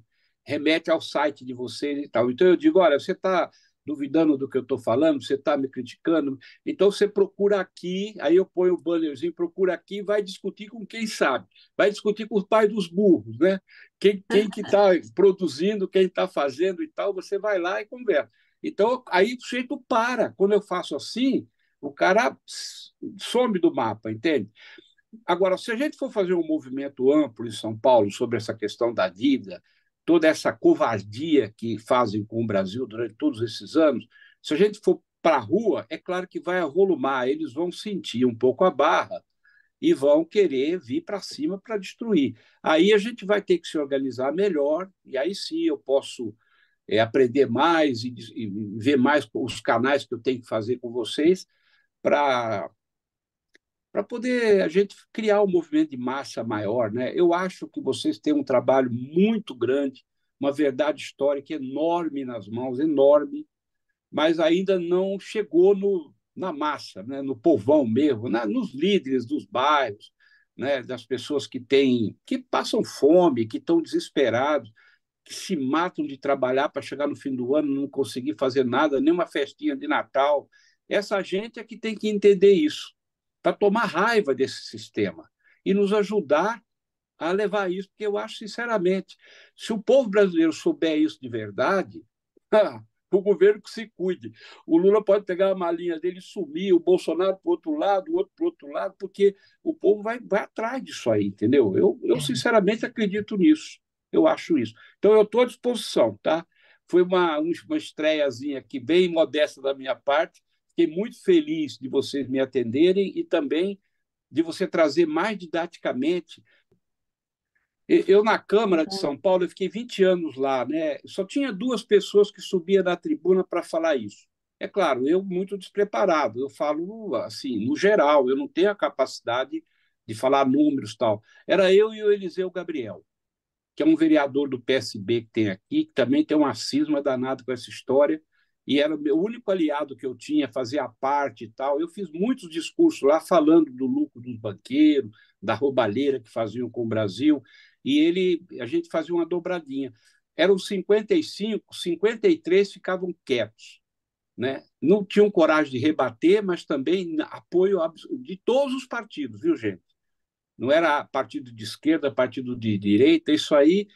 remete ao site de vocês e tal. Então eu digo, olha, você está duvidando do que eu estou falando, você está me criticando, então você procura aqui, aí eu ponho o bannerzinho, procura aqui e vai discutir com quem sabe, vai discutir com os pais dos burros, né? Quem, quem que está produzindo, quem está fazendo e tal, você vai lá e conversa. Então aí o jeito para. Quando eu faço assim, o cara some do mapa, entende? Agora, se a gente for fazer um movimento amplo em São Paulo sobre essa questão da dívida, toda essa covardia que fazem com o Brasil durante todos esses anos, se a gente for para a rua, é claro que vai arrolumar, eles vão sentir um pouco a barra e vão querer vir para cima para destruir. Aí a gente vai ter que se organizar melhor, e aí sim eu posso é, aprender mais e, e ver mais os canais que eu tenho que fazer com vocês para para poder a gente criar um movimento de massa maior. Né? Eu acho que vocês têm um trabalho muito grande, uma verdade histórica enorme nas mãos, enorme, mas ainda não chegou no, na massa, né? no povão mesmo, na, nos líderes dos bairros, né? das pessoas que têm, que passam fome, que estão desesperados, que se matam de trabalhar para chegar no fim do ano não conseguir fazer nada, nenhuma festinha de Natal. Essa gente é que tem que entender isso para tomar raiva desse sistema e nos ajudar a levar isso, porque eu acho, sinceramente, se o povo brasileiro souber isso de verdade, ah, o governo que se cuide. O Lula pode pegar a malinha dele e sumir, o Bolsonaro para o outro lado, o outro para o outro lado, porque o povo vai, vai atrás disso aí, entendeu? Eu, eu, é. sinceramente, acredito nisso. Eu acho isso. Então, eu estou à disposição, tá? Foi uma, uma estreiazinha aqui, bem modesta da minha parte, Fiquei muito feliz de vocês me atenderem e também de você trazer mais didaticamente. Eu, na Câmara de é. São Paulo, eu fiquei 20 anos lá, né? Só tinha duas pessoas que subiam na tribuna para falar isso. É claro, eu muito despreparado, eu falo assim, no geral, eu não tenho a capacidade de falar números tal. Era eu e o Eliseu Gabriel, que é um vereador do PSB que tem aqui, que também tem uma cisma danada com essa história, e era o meu único aliado que eu tinha, fazia parte e tal. Eu fiz muitos discursos lá falando do lucro dos banqueiros, da roubalheira que faziam com o Brasil, e ele, a gente fazia uma dobradinha. Eram 55, 53 ficavam quietos. Né? Não tinham coragem de rebater, mas também apoio de todos os partidos, viu, gente? Não era partido de esquerda, partido de direita, isso aí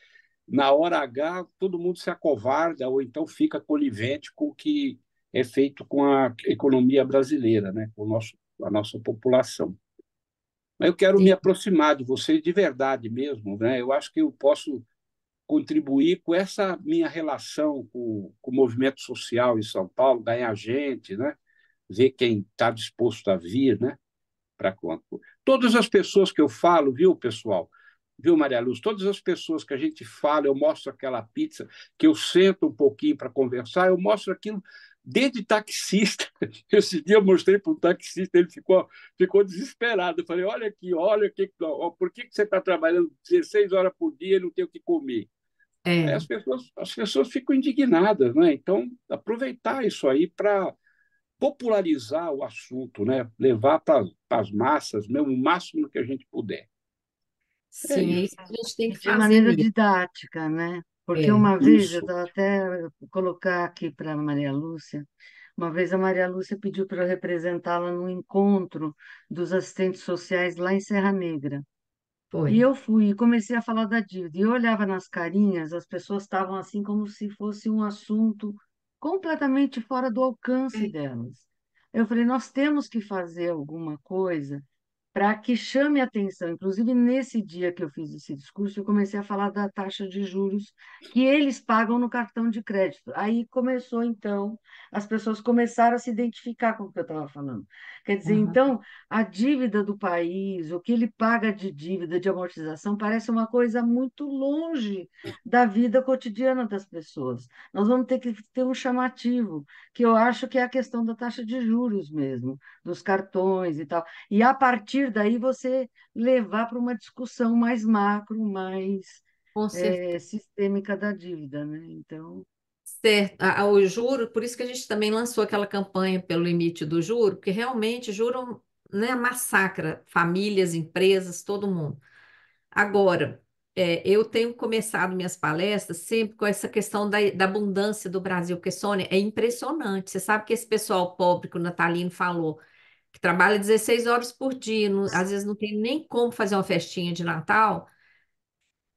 na hora H, todo mundo se acovarda ou então fica conivente com o que é feito com a economia brasileira, né? com o nosso, a nossa população. Mas eu quero me aproximar de vocês de verdade mesmo. Né? Eu acho que eu posso contribuir com essa minha relação com, com o movimento social em São Paulo, ganhar gente, né? ver quem está disposto a vir. Né? Pra... Todas as pessoas que eu falo, viu, pessoal? Viu, Maria Luz? Todas as pessoas que a gente fala, eu mostro aquela pizza, que eu sento um pouquinho para conversar, eu mostro aquilo desde taxista. Esse dia eu mostrei para um taxista, ele ficou, ficou desesperado. Eu falei: olha aqui, olha aqui, por que, que você está trabalhando 16 horas por dia e não tem o que comer? É. As, pessoas, as pessoas ficam indignadas, né? Então, aproveitar isso aí para popularizar o assunto, né? levar para as massas mesmo, o máximo que a gente puder. Sim, é isso a gente tem que é de fazer. De maneira didática, né? Porque é, uma vez, isso. eu vou até colocar aqui para Maria Lúcia, uma vez a Maria Lúcia pediu para eu representá-la num encontro dos assistentes sociais lá em Serra Negra. Foi. E eu fui e comecei a falar da dívida. E eu olhava nas carinhas, as pessoas estavam assim como se fosse um assunto completamente fora do alcance é. delas. Eu falei, nós temos que fazer alguma coisa para que chame atenção. Inclusive, nesse dia que eu fiz esse discurso, eu comecei a falar da taxa de juros que eles pagam no cartão de crédito. Aí começou, então, as pessoas começaram a se identificar com o que eu estava falando. Quer dizer, uhum. então, a dívida do país, o que ele paga de dívida, de amortização, parece uma coisa muito longe da vida cotidiana das pessoas. Nós vamos ter que ter um chamativo, que eu acho que é a questão da taxa de juros mesmo, dos cartões e tal. E a partir daí você levar para uma discussão mais macro, mais é, sistêmica da dívida, né? Então certo, ao juro, por isso que a gente também lançou aquela campanha pelo limite do juro, porque realmente juro né, massacra famílias, empresas, todo mundo. Agora, é, eu tenho começado minhas palestras sempre com essa questão da, da, abundância do Brasil, porque, Sônia, é impressionante. Você sabe que esse pessoal pobre que o Natalino falou, que trabalha 16 horas por dia, não, às vezes não tem nem como fazer uma festinha de Natal,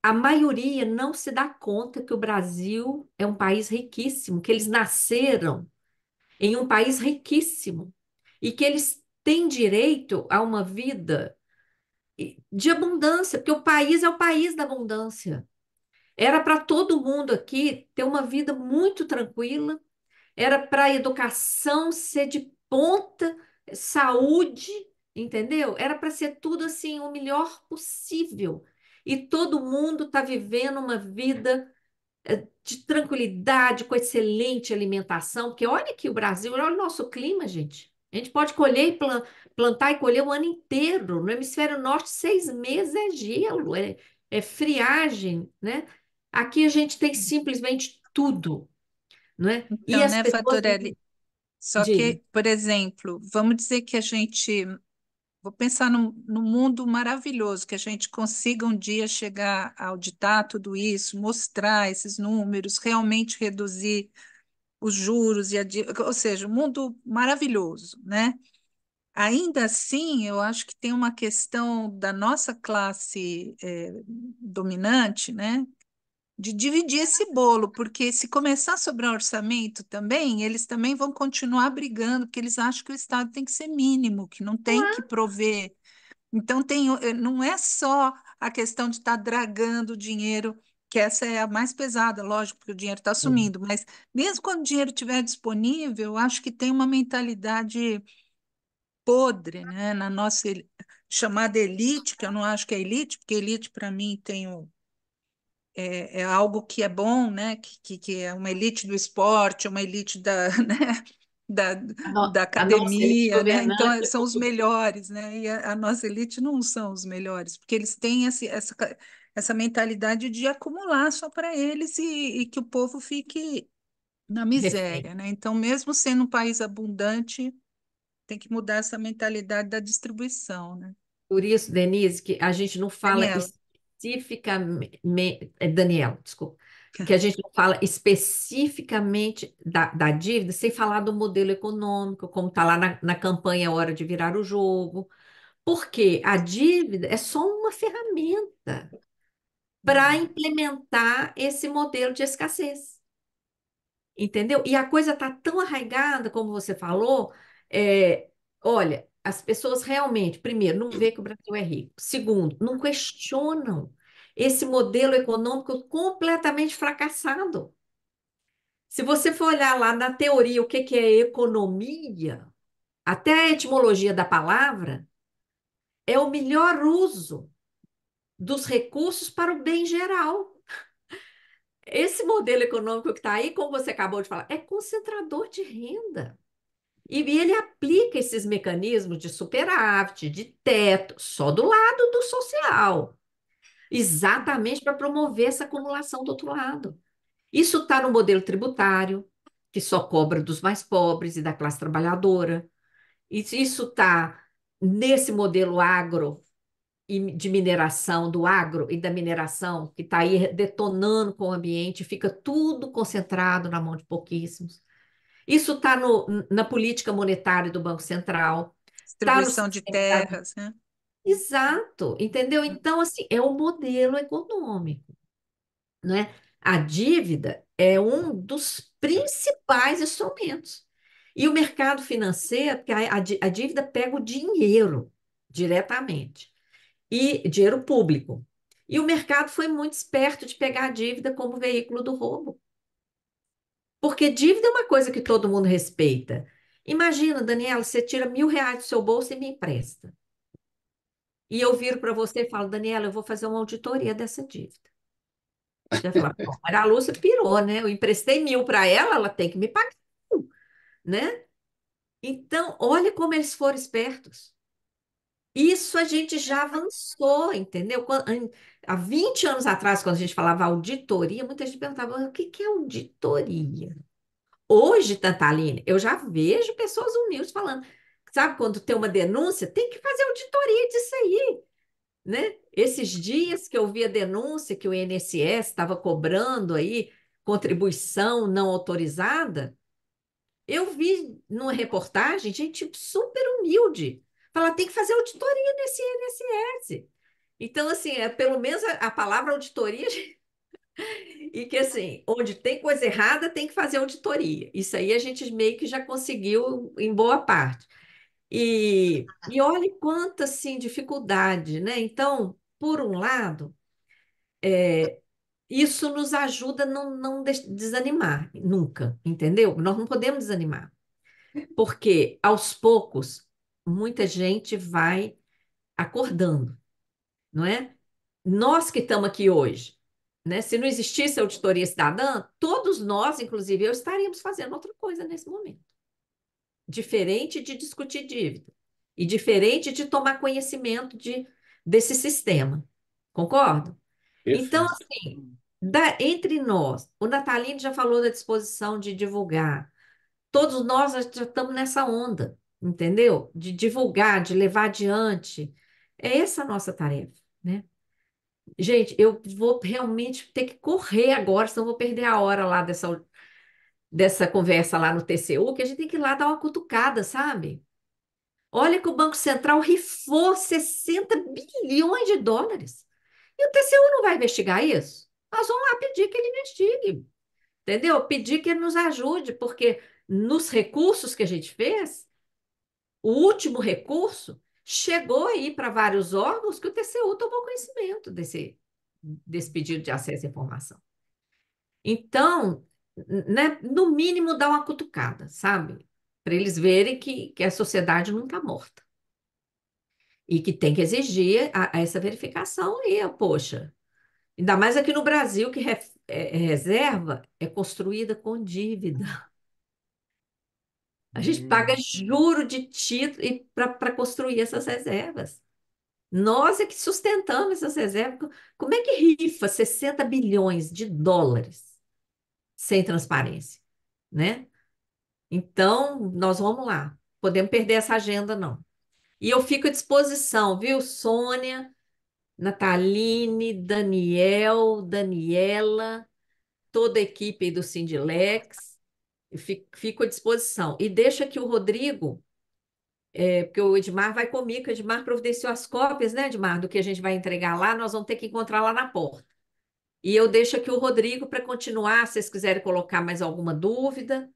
a maioria não se dá conta que o Brasil é um país riquíssimo, que eles nasceram em um país riquíssimo e que eles têm direito a uma vida de abundância, porque o país é o país da abundância. Era para todo mundo aqui ter uma vida muito tranquila, era para a educação ser de ponta, saúde, entendeu? Era para ser tudo assim o melhor possível e todo mundo está vivendo uma vida eh, de tranquilidade, com excelente alimentação, porque olha aqui o Brasil, olha o nosso clima, gente. A gente pode colher e plantar e colher o ano inteiro. No hemisfério norte, seis meses é gelo, é, é friagem, né? Aqui a gente tem simplesmente tudo, não é? Então, e as né, pessoas... Fatorelli? Só de... que, por exemplo, vamos dizer que a gente vou pensar no, no, mundo maravilhoso, que a gente consiga um dia chegar a auditar tudo isso, mostrar esses números, realmente reduzir os juros e a ou seja, um mundo maravilhoso, né? Ainda assim, eu acho que tem uma questão da nossa classe é, dominante, né? de dividir esse bolo, porque se começar a sobrar orçamento também, eles também vão continuar brigando, porque eles acham que o Estado tem que ser mínimo, que não tem uhum. que prover. Então, tem, eh, não é só a questão de estar tá dragando o dinheiro, que essa é a mais pesada, lógico, porque o dinheiro está sumindo, uhum. mas mesmo quando o dinheiro estiver disponível, acho que tem uma mentalidade podre né? na nossa chamada elite, que eu não acho que é elite, porque elite, para mim, tem o é, é, algo que é bom, né? Que, que, é uma elite do esporte, uma elite da, né? da, no, da academia, né? Então né? É, são os melhores, né? E a, a, nossa elite não são os melhores, porque eles têm esse, essa, essa mentalidade de acumular só para eles e, e, que o povo fique na miséria, né? Então, mesmo sendo um país abundante, tem que mudar essa mentalidade da distribuição, né? Por isso, Denise, que a gente não fala Daniela especificamente. Daniel, desculpa. Tá. Que a gente fala especificamente da, da dívida, sem falar do modelo econômico, como está lá na, na campanha Hora de Virar o Jogo. Porque a dívida é só uma ferramenta para uhum. implementar esse modelo de escassez. Entendeu? E a coisa está tão arraigada, como você falou, é, olha, as pessoas realmente, primeiro, não vê que o Brasil é rico. Segundo, não questionam esse modelo econômico completamente fracassado. Se você for olhar lá na teoria o que, que é economia, até a etimologia da palavra, é o melhor uso dos recursos para o bem geral. Esse modelo econômico que está aí, como você acabou de falar, é concentrador de renda. E, e ele aplica esses mecanismos de superávit, de teto, só do lado do social, exatamente para promover essa acumulação do outro lado. Isso está no modelo tributário, que só cobra dos mais pobres e da classe trabalhadora. Isso está nesse modelo agro e de mineração, do agro e da mineração, que está aí detonando com o ambiente, fica tudo concentrado na mão de pouquíssimos. Isso está na política monetária do Banco Central. Tá Distribuição tá de terras, né? Exato, entendeu? Hum. Então, assim, é o um modelo econômico, né? A dívida é um dos principais instrumentos. E o mercado financeiro, a, a dívida pega o dinheiro diretamente, e dinheiro público. E o mercado foi muito esperto de pegar a dívida como veículo do roubo. Porque dívida é uma coisa que todo mundo respeita. Imagina, Daniela, você tira mil reais do seu bolso e me empresta. E eu viro para você e falo, Daniela, eu vou fazer uma auditoria dessa dívida. Você vai falar, Maria Lúcia pirou, né? Eu emprestei mil para ela, ela tem que me pagar, né? Então, olha como eles foram espertos. Isso a gente já avançou, entendeu? há 20 anos atrás, quando a gente falava auditoria, muita gente perguntava o que, que é auditoria? Hoje, Tantaline, eu já vejo pessoas humildes falando, sabe, quando tem uma denúncia, tem que fazer auditoria disso aí, né? Esses dias que eu vi a denúncia que o INSS estava cobrando aí contribuição não autorizada, eu vi numa reportagem gente super humilde fala tem que fazer auditoria nesse INSS. Então, assim, é, pelo menos a, a palavra auditoria. e que, assim, onde tem coisa errada, tem que fazer auditoria. Isso aí a gente meio que já conseguiu em boa parte. E, e olha quanta, assim, dificuldade, né? Então, por um lado, é, isso nos ajuda a não, não desanimar nunca, entendeu? Nós não podemos desanimar. Porque aos poucos muita gente vai acordando, não é? Nós que estamos aqui hoje, né? Se não existisse a auditoria cidadã, todos nós, inclusive eu, estaríamos fazendo outra coisa nesse momento. Diferente de discutir dívida e diferente de tomar conhecimento de, desse sistema. Concordo? Então, Perfeito. Então, assim, da, entre nós, o Natalino já falou da disposição de divulgar. Todos nós já estamos nessa onda entendeu? De divulgar, de levar adiante. É essa a nossa tarefa, né? Gente, eu vou realmente ter que correr agora, senão vou perder a hora lá dessa, dessa conversa lá no TCU, que a gente tem que ir lá dar uma cutucada, sabe? Olha que o Banco Central rifou 60 bilhões de dólares. E o TCU não vai investigar isso? Nós vamos lá pedir que ele investigue. Entendeu? Pedir que ele nos ajude, porque nos recursos que a gente fez, o último recurso, chegou aí para vários órgãos que o TCU tomou conhecimento desse, desse pedido de acesso à informação. Então, né, no mínimo, dá uma cutucada, sabe? Para eles verem que, que a sociedade nunca está morta. E que tem que exigir a, a essa verificação. E, poxa, ainda mais aqui no Brasil, que re, é, é, reserva é construída com dívida. A gente hum. paga juro de título para construir essas reservas. Nós é que sustentamos essas reservas. Como é que rifa 60 bilhões de dólares sem transparência, né? Então, nós vamos lá. Podemos perder essa agenda, não. E eu fico à disposição, viu, Sônia, Nataline, Daniel, Daniela, toda a equipe do Sindilex. Fico à disposição. E deixa que o Rodrigo, é, porque o Edmar vai comigo, o Edmar providenciou as cópias, né, Edmar, do que a gente vai entregar lá, nós vamos ter que encontrar lá na porta. E eu deixo aqui o Rodrigo para continuar, se vocês quiserem colocar mais alguma dúvida.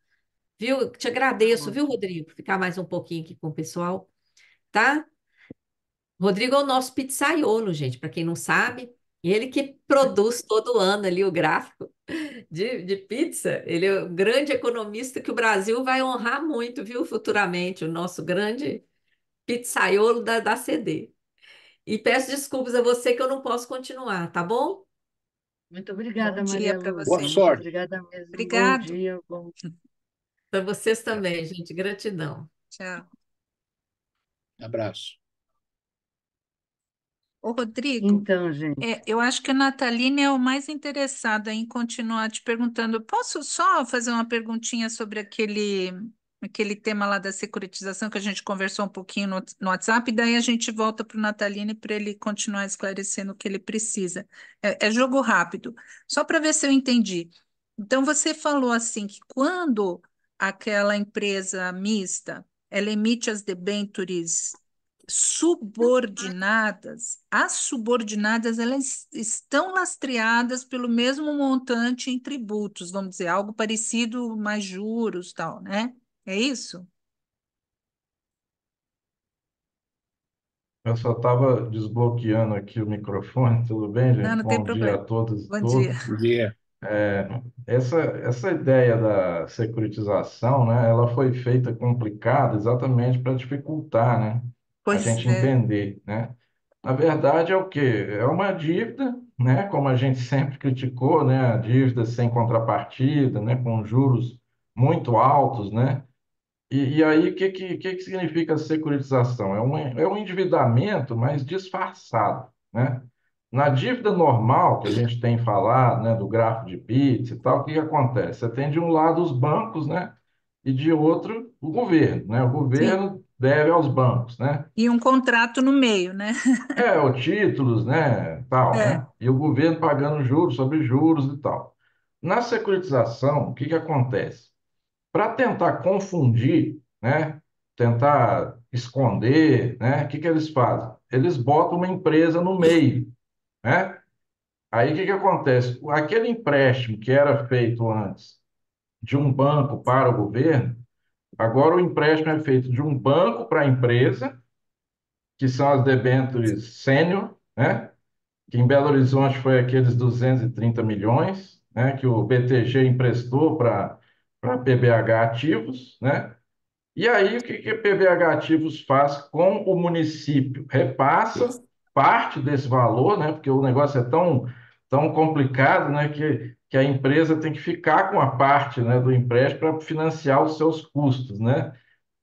Viu? Te agradeço, tá viu, Rodrigo? Ficar mais um pouquinho aqui com o pessoal, tá? Rodrigo é o nosso pizzaiolo, gente, para quem não sabe. Ele que produz todo ano ali o gráfico de, de pizza, ele é o grande economista que o Brasil vai honrar muito, viu, futuramente, o nosso grande pizzaiolo da, da CD. E peço desculpas a você que eu não posso continuar, tá bom? Muito obrigada, bom Maria. Para você. Boa sorte. Obrigada mesmo. Obrigado. Bom dia, bom... Para vocês também, gente. Gratidão. Tchau. Abraço. Ô, Rodrigo, Então, gente, é, eu acho que a Nataline é o mais interessada em continuar te perguntando. Posso só fazer uma perguntinha sobre aquele, aquele tema lá da securitização que a gente conversou um pouquinho no, no WhatsApp, e daí a gente volta para o Nataline para ele continuar esclarecendo o que ele precisa. É, é jogo rápido, só para ver se eu entendi. Então, você falou assim que quando aquela empresa mista ela emite as debêntures subordinadas, as subordinadas elas estão lastreadas pelo mesmo montante em tributos, vamos dizer, algo parecido, mais juros, tal, né? É isso? Eu só estava desbloqueando aqui o microfone, tudo bem, gente? Não, não Bom tem dia problema. a todos Bom dia. Bom dia. É, essa, essa ideia da securitização, né, ela foi feita complicada exatamente para dificultar, né? Pois a gente é. entender, né? Na verdade, é o quê? É uma dívida, né? Como a gente sempre criticou, né? A dívida sem contrapartida, né? Com juros muito altos, né? E, e aí, o que, que, que significa securitização? É um, é um endividamento, mas disfarçado, né? Na dívida normal, que a gente tem falado, né? Do gráfico de pizza e tal, o que, que acontece? Você tem de um lado os bancos, né? E de outro, o governo, né? O governo deve aos bancos, né? E um contrato no meio, né? é, o títulos, né? Tal, é. né? E o governo pagando juros sobre juros e tal. Na securitização, o que, que acontece? Para tentar confundir, né? Tentar esconder, né? O que, que eles fazem? Eles botam uma empresa no meio, né? Aí o que, que acontece? Aquele empréstimo que era feito antes de um banco para o governo, Agora, o empréstimo é feito de um banco para a empresa, que são as debêntures sênior, né? que em Belo Horizonte foi aqueles 230 milhões né? que o BTG emprestou para a PBH Ativos. Né? E aí, o que, que a PBH Ativos faz com o município? Repassa parte desse valor, né? porque o negócio é tão tão complicado, né, que, que a empresa tem que ficar com a parte, né, do empréstimo para financiar os seus custos, né?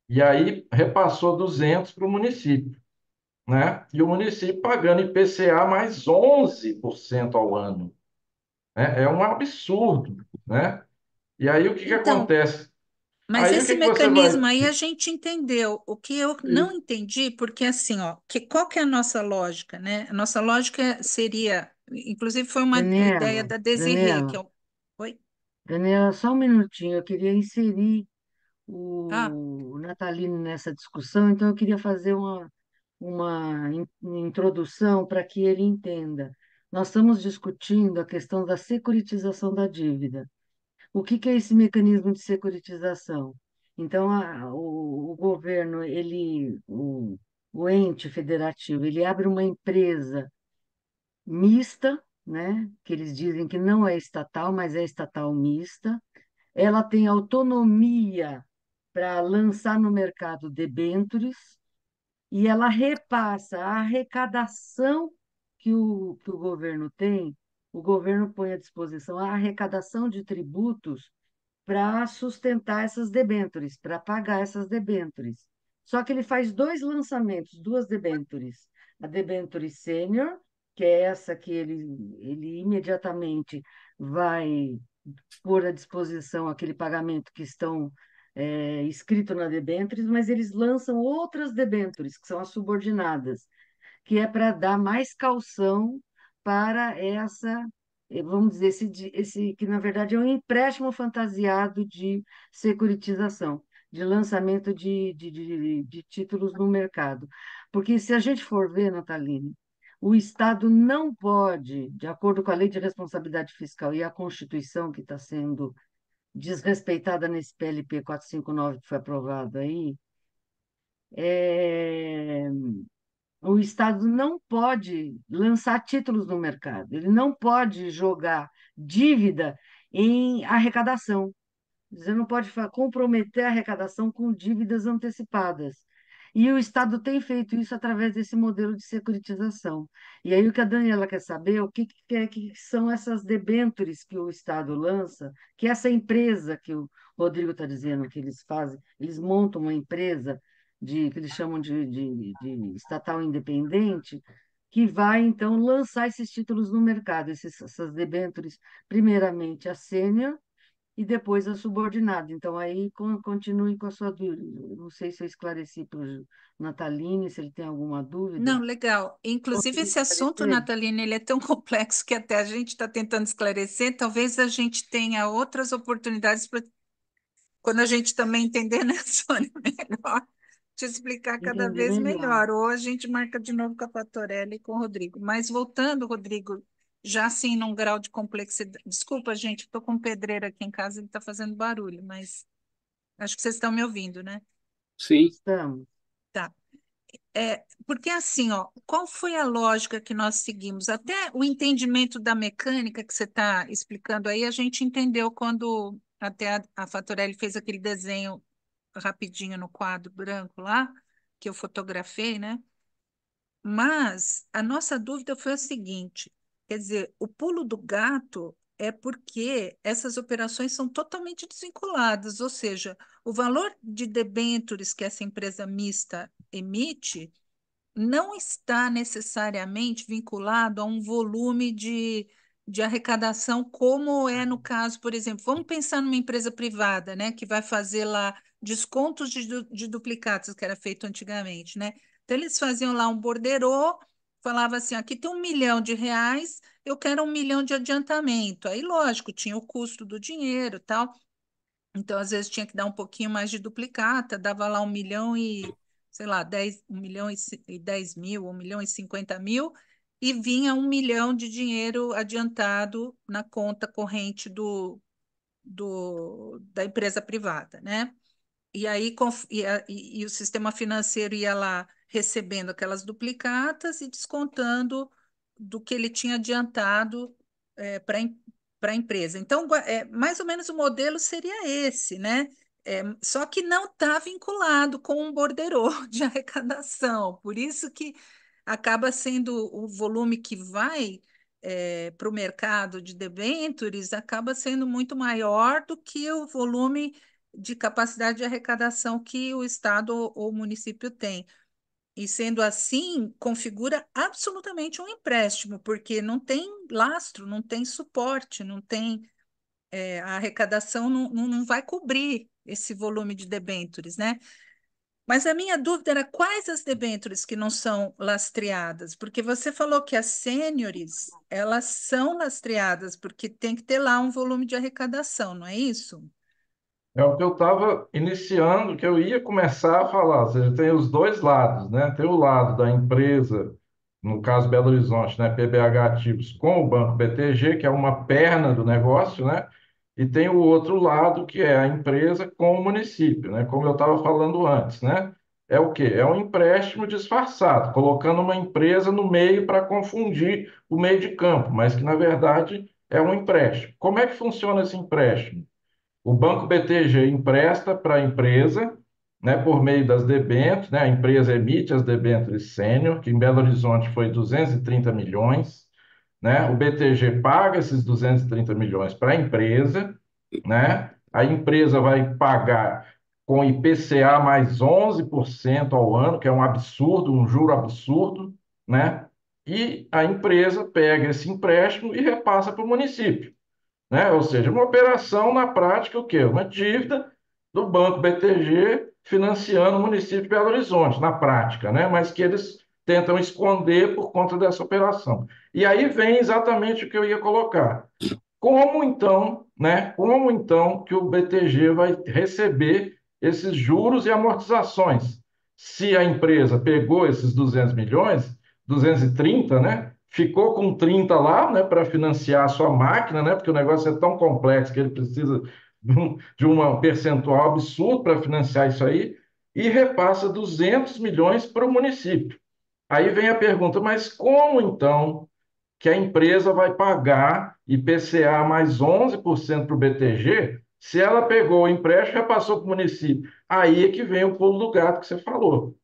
E aí repassou 200 para o município, né? E o município pagando IPCA mais 11% ao ano. Né? É um absurdo, né? E aí o que, que então, acontece? Mas aí, esse que mecanismo vai... aí a gente entendeu. O que eu Sim. não entendi, porque assim, ó, que, qual que é a nossa lógica, né? A nossa lógica seria Inclusive, foi uma ideia da Desirê, Daniela, que eu... É Oi? Daniela, só um minutinho, eu queria inserir o, Ah, o Natalino nessa discussão, então eu queria fazer uma, uma introdução para que ele entenda. Nós estamos discutindo a questão da securitização da dívida. O que que é esse mecanismo de securitização? Então, a- o, o governo, ele, o, o ente federativo, ele abre uma empresa mista, né, que eles dizem que não é estatal, mas é estatal mista. Ela tem autonomia para lançar no mercado debêntures e ela repassa a arrecadação que o, que o governo tem, o governo põe à disposição a arrecadação de tributos para sustentar essas debêntures, para pagar essas debêntures. Só que ele faz dois lançamentos, duas debêntures, a debenture sênior que é essa que ele, ele imediatamente vai pôr à disposição aquele pagamento que estão é, escrito na debêntures, mas eles lançam outras debêntures, que são as subordinadas, que é para dar mais calção para essa, é, vamos dizer, esse, esse que na verdade é um empréstimo fantasiado de securitização de lançamento de, de, de, de, títulos no mercado. Porque se a gente for ver, Nataline o Estado não pode, de acordo com a Lei de Responsabilidade Fiscal e a Constituição que está sendo desrespeitada nesse PLP 459 que foi aprovado aí, é... o Estado não pode lançar títulos no mercado, ele não pode jogar dívida em arrecadação. Você não pode comprometer a arrecadação com dívidas antecipadas. E o Estado tem feito isso através desse modelo de securitização. E aí o que a Daniela quer saber é o que, que, que são essas debêntures que o Estado lança, que essa empresa que o Rodrigo está dizendo que eles fazem, eles montam uma empresa de que eles chamam de, de, de estatal independente, que vai então lançar esses títulos no mercado, esses, essas debêntures, primeiramente a sênior, e depois a subordinada. Então, aí com, continue com a sua dúvida. Não sei se eu esclareci para o Nataline, se ele tem alguma dúvida. Não, legal. Inclusive, esse assunto, Nataline, ele é tão complexo que até a gente está tentando esclarecer. Talvez a gente tenha outras oportunidades para quando a gente também entender, né, Sônia, melhor te explicar cada Entendi, vez melhor. melhor. Ou a gente marca de novo com a Fatorelli e com o Rodrigo. Mas voltando, Rodrigo, já assim num grau de complexidade. Desculpa, gente, estou com um pedreiro aqui em casa, ele está fazendo barulho, mas acho que vocês estão me ouvindo, né? Sim, estamos. Tá. É, porque assim, ó, qual foi a lógica que nós seguimos? Até o entendimento da mecânica que você está explicando aí, a gente entendeu quando até a, a Fatorelli fez aquele desenho rapidinho no quadro branco lá, que eu fotografei, né? Mas a nossa dúvida foi a seguinte: Quer dizer, o pulo do gato é porque essas operações são totalmente desvinculadas, ou seja, o valor de debêntures que essa empresa mista emite não está necessariamente vinculado a um volume de, de arrecadação, como é no caso, por exemplo, vamos pensar numa empresa privada, né, que vai fazer lá descontos de, de duplicatas, que era feito antigamente, né? Então, eles faziam lá um borderô falava assim: aqui tem um milhão de reais, eu quero um milhão de adiantamento. Aí, lógico, tinha o custo do dinheiro tal. Então, às vezes, tinha que dar um pouquinho mais de duplicata, dava lá um milhão e, sei lá, dez, um milhão e dez mil, um milhão e cinquenta mil, e vinha um milhão de dinheiro adiantado na conta corrente do, do, da empresa privada, né? E aí e, e, e o sistema financeiro ia lá recebendo aquelas duplicatas e descontando do que ele tinha adiantado é, eh, para a empresa. Então, é, mais ou menos o modelo seria esse, né? É, só que não está vinculado com um borderô de arrecadação, por isso que acaba sendo o volume que vai é, para o mercado de debentures acaba sendo muito maior do que o volume de capacidade de arrecadação que o Estado ou o município tem. E sendo assim, configura absolutamente um empréstimo, porque não tem lastro, não tem suporte, não tem. É, a arrecadação não, não vai cobrir esse volume de debêntures, né? Mas a minha dúvida era quais as debêntures que não são lastreadas, porque você falou que as sêniores, elas são lastreadas, porque tem que ter lá um volume de arrecadação, não é isso? É o que eu estava iniciando, que eu ia começar a falar. Ou seja, tem os dois lados, né? Tem o lado da empresa, no caso Belo Horizonte, né? PBH Ativos com o Banco BTG, que é uma perna do negócio, né? E tem o outro lado, que é a empresa com o município, né? Como eu estava falando antes, né? É o quê? É um empréstimo disfarçado, colocando uma empresa no meio para confundir o meio de campo, mas que, na verdade, é um empréstimo. Como é que funciona esse empréstimo? O Banco BTG empresta para a empresa, né, por meio das debêntures, né, a empresa emite as debêntures sênior, que em Belo Horizonte foi 230 milhões, né? O BTG paga esses 230 milhões para a empresa, né? A empresa vai pagar com IPCA mais 11% ao ano, que é um absurdo, um juro absurdo, né? E a empresa pega esse empréstimo e repassa para o município. Né? Ou seja, uma operação, na prática, o quê? Uma dívida do Banco BTG financiando o município de Belo Horizonte, na prática, né? mas que eles tentam esconder por conta dessa operação. E aí vem exatamente o que eu ia colocar. Como então, né? Como então que o BTG vai receber esses juros e amortizações? Se a empresa pegou esses 200 milhões, 230, né? ficou com 30 lá, né, para financiar a sua máquina, né, porque o negócio é tão complexo que ele precisa de um de percentual absurdo para financiar isso aí, e repassa 200 milhões para o município. Aí vem a pergunta, mas como então que a empresa vai pagar IPCA mais 11% para o BTG se ela pegou o empréstimo e repassou para o município? Aí é que vem o pulo do gato que você falou.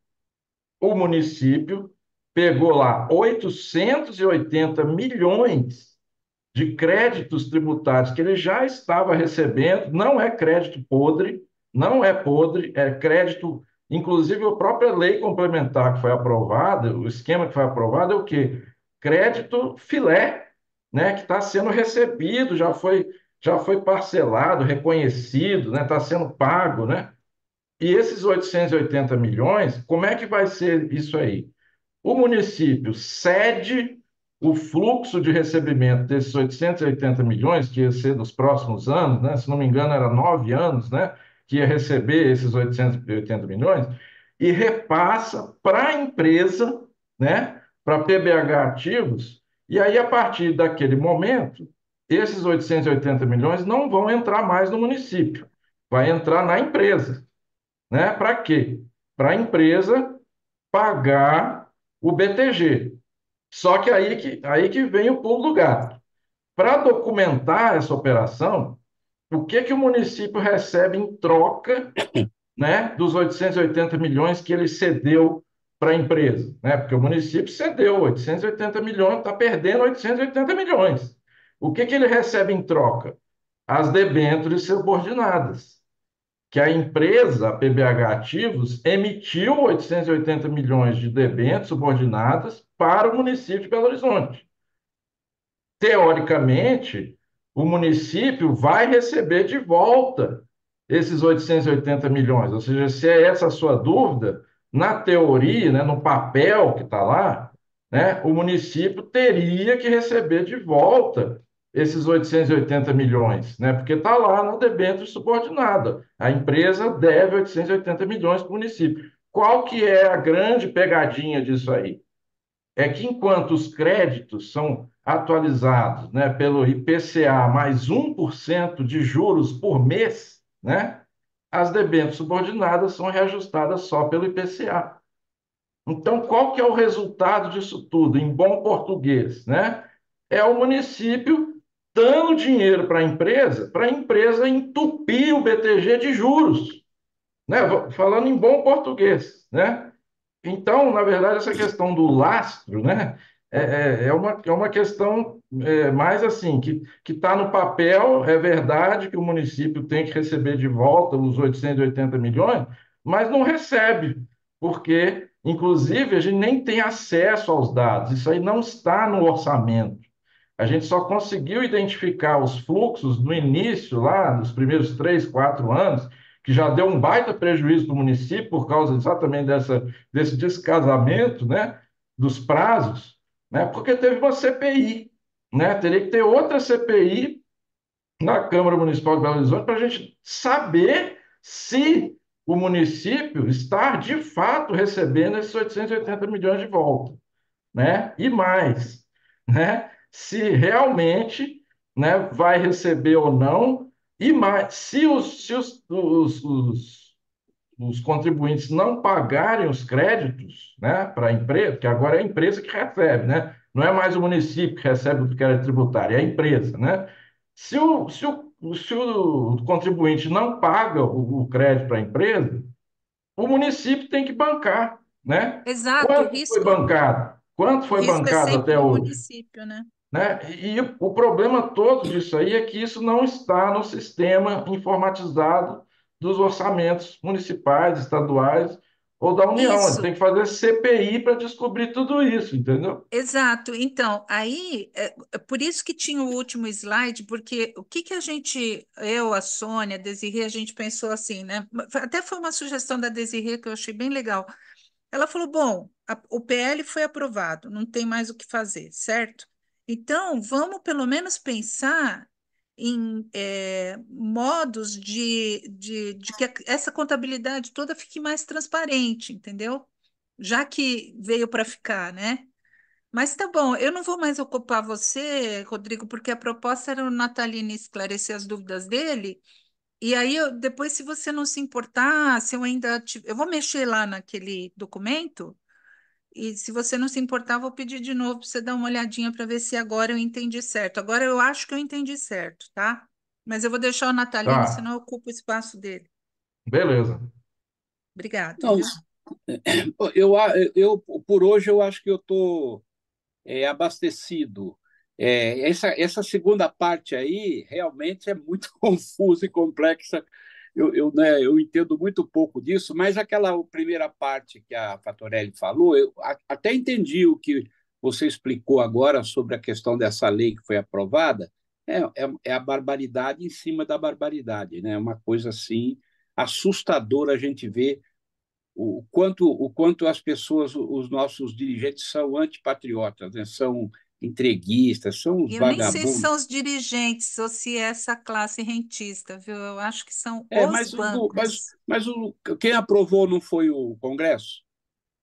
O município pegou lá 880 milhões de créditos tributários que ele já estava recebendo, não é crédito podre, não é podre, é crédito, inclusive a própria lei complementar que foi aprovada, o esquema que foi aprovado é o quê? Crédito filé, né, que está sendo recebido, já foi, já foi parcelado, reconhecido, está né, tá sendo pago, né? E esses 880 milhões, como é que vai ser isso aí? O município cede o fluxo de recebimento desses 880 milhões, que ia ser dos próximos anos, né? se não me engano, era nove anos, né? que ia receber esses 880 milhões, e repassa para a empresa, né? para PBH Ativos, e aí, a partir daquele momento, esses 880 milhões não vão entrar mais no município, vai entrar na empresa. Né? Para quê? Para a empresa pagar o BTG. Só que aí que, aí que vem o pulo do gato. Para documentar essa operação, o que, que o município recebe em troca né, dos 880 milhões que ele cedeu para a empresa? Né? Porque o município cedeu 880 milhões, está perdendo 880 milhões. O que, que ele recebe em troca? As debêntures subordinadas que a empresa, a PBH Ativos, emitiu 880 milhões de debêntures subordinadas para o município de Belo Horizonte. Teoricamente, o município vai receber de volta esses 880 milhões. Ou seja, se é essa a sua dúvida, na teoria, né, no papel que está lá, né, o município teria que receber de volta esses 880 milhões, né? Porque está lá no debênture subordinada. A empresa deve 880 milhões para o município. Qual que é a grande pegadinha disso aí? É que enquanto os créditos são atualizados né, pelo IPCA mais 1% de juros por mês, né, as debêntures subordinadas são reajustadas só pelo IPCA. Então, qual que é o resultado disso tudo, em bom português? Né? É o município dando dinheiro para a empresa, para a empresa entupir o BTG de juros, né? falando em bom português. Né? Então, na verdade, essa questão do lastro né? é, é, é uma, é uma questão é, mais assim, que está no papel, é verdade que o município tem que receber de volta os 880 milhões, mas não recebe, porque, inclusive, a gente nem tem acesso aos dados, isso aí não está no orçamento. A gente só conseguiu identificar os fluxos no início, lá nos primeiros três, quatro anos, que já deu um baita prejuízo para o município por causa exatamente dessa, desse descasamento né, dos prazos, né, porque teve uma CPI. Né, teria que ter outra CPI na Câmara Municipal de Belo Horizonte para a gente saber se o município está de fato recebendo esses 880 milhões de volta, né? E mais, né? se realmente né, vai receber ou não, e mais, se os, se os, os, os, os contribuintes não pagarem os créditos né, para a empresa, que agora é a empresa que recebe, né? não é mais o município que recebe o que era tributário, é a empresa. Né? Se, o, se, o, se o contribuinte não paga o, o crédito para a empresa, o município tem que bancar. Né? Exato, quanto risco, foi bancado? Quanto foi é bancado é até hoje? Município, né? Né? E o problema todo disso aí é que isso não está no sistema informatizado dos orçamentos municipais, estaduais ou da União. Isso. Tem que fazer CPI para descobrir tudo isso, entendeu? Exato. Então, aí, é, é por isso que tinha o último slide, porque o que, que a gente, eu, a Sônia, a Desirê, a gente pensou assim, né? Até foi uma sugestão da Desirê que eu achei bem legal. Ela falou: bom, a, o PL foi aprovado, não tem mais o que fazer, certo? Então, vamos pelo menos pensar em é, modos de, de, de que essa contabilidade toda fique mais transparente, entendeu? Já que veio para ficar, né? Mas tá bom, eu não vou mais ocupar você, Rodrigo, porque a proposta era o Natalino esclarecer as dúvidas dele. E aí, eu, depois, se você não se importar, se eu ainda. Eu vou mexer lá naquele documento e se você não se importar, vou pedir de novo para você dar uma olhadinha para ver se agora eu entendi certo. Agora eu acho que eu entendi certo, tá? Mas eu vou deixar o Natalino, tá. senão eu ocupo o espaço dele. Beleza. Obrigado. Então, eu, eu, por hoje eu acho que eu estou é, abastecido. É, essa, essa segunda parte aí realmente é muito confusa e complexa eu, eu, né, eu entendo muito pouco disso, mas aquela primeira parte que a Fatorelli falou, eu até entendi o que você explicou agora sobre a questão dessa lei que foi aprovada, é, é, é a barbaridade em cima da barbaridade, né? É uma coisa assim assustadora a gente ver o quanto, o quanto as pessoas, os nossos dirigentes são antipatriotas, né? são entreguistas, são os vagabundos. Eu nem sei se são os dirigentes ou se é essa classe rentista, viu? Eu acho que são é, os mas bancos. O, mas mas o, quem aprovou não foi o Congresso?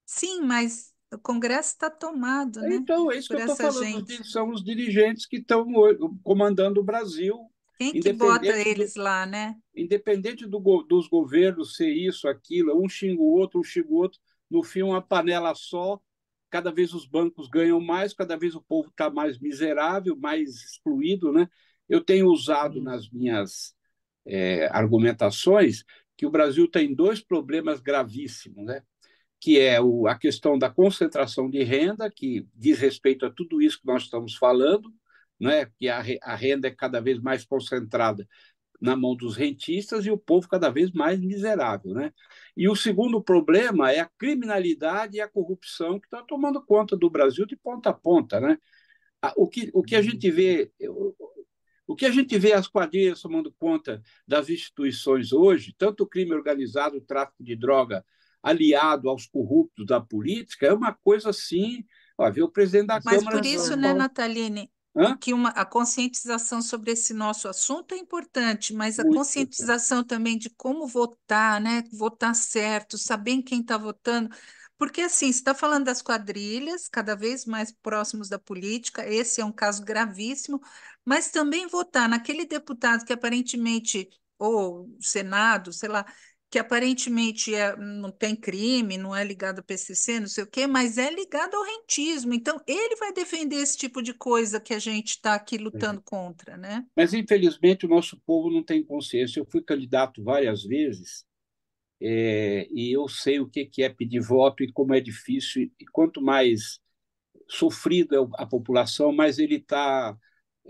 Sim, mas o Congresso está tomado, né? Então, é isso Por que eu estou falando. Gente. São os dirigentes que estão comandando o Brasil. Quem que bota eles do, lá, né? Independente do, dos governos ser isso, aquilo, um xinga o outro, um xinga o outro, no fim, uma panela só cada vez os bancos ganham mais, cada vez o povo está mais miserável, mais excluído. Né? Eu tenho usado uhum. nas minhas é, argumentações que o Brasil tem dois problemas gravíssimos, né? que é o, a questão da concentração de renda, que diz respeito a tudo isso que nós estamos falando, né? que a, a renda é cada vez mais concentrada na mão dos rentistas e o povo cada vez mais miserável. Né? E o segundo problema é a criminalidade e a corrupção que estão tá tomando conta do Brasil de ponta a ponta. Né? O, que, o que a gente vê. O que a gente vê as quadrilhas tomando conta das instituições hoje, tanto o crime organizado, o tráfico de droga, aliado aos corruptos da política, é uma coisa assim. Ó, viu o presidente da Mas Câmara. Mas por isso, né, Nataline? Hã? Que uma, a conscientização sobre esse nosso assunto é importante, mas a Muito conscientização também de como votar, né? Votar certo, saber quem está votando. Porque, assim, você está falando das quadrilhas, cada vez mais próximos da política, esse é um caso gravíssimo, mas também votar naquele deputado que aparentemente, ou Senado, sei lá, que aparentemente é, não tem crime, não é ligado ao PCC, não sei o quê, mas é ligado ao rentismo. Então, ele vai defender esse tipo de coisa que a gente está aqui lutando é. contra, né? Mas, infelizmente, o nosso povo não tem consciência. Eu fui candidato várias vezes é, e eu sei o que, é pedir voto e como é difícil. E quanto mais sofrido é a população, mais ele está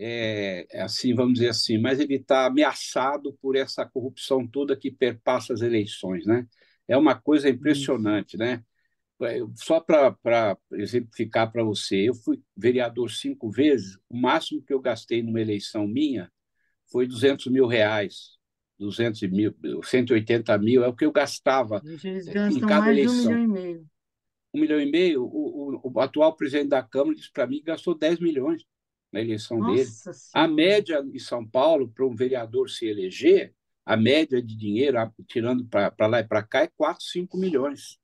é, é, assim, vamos dizer assim, mas ele está ameaçado por essa corrupção toda que perpassa as eleições, né? É uma coisa impressionante, né? Só para exemplificar para você, eu fui vereador cinco vezes, o máximo que eu gastei numa eleição minha foi 200 mil reais, 200 mil, 180 mil, é o que eu gastava em cada mais eleição. De um milhão e meio. Um milhão e meio? O, o, o atual presidente da Câmara disse para mim que gastou 10 milhões na eleição Nossa dele. Senhora. A média em São Paulo, para um vereador se eleger, a média de dinheiro, tirando para lá e para cá, é 4, 5 milhões.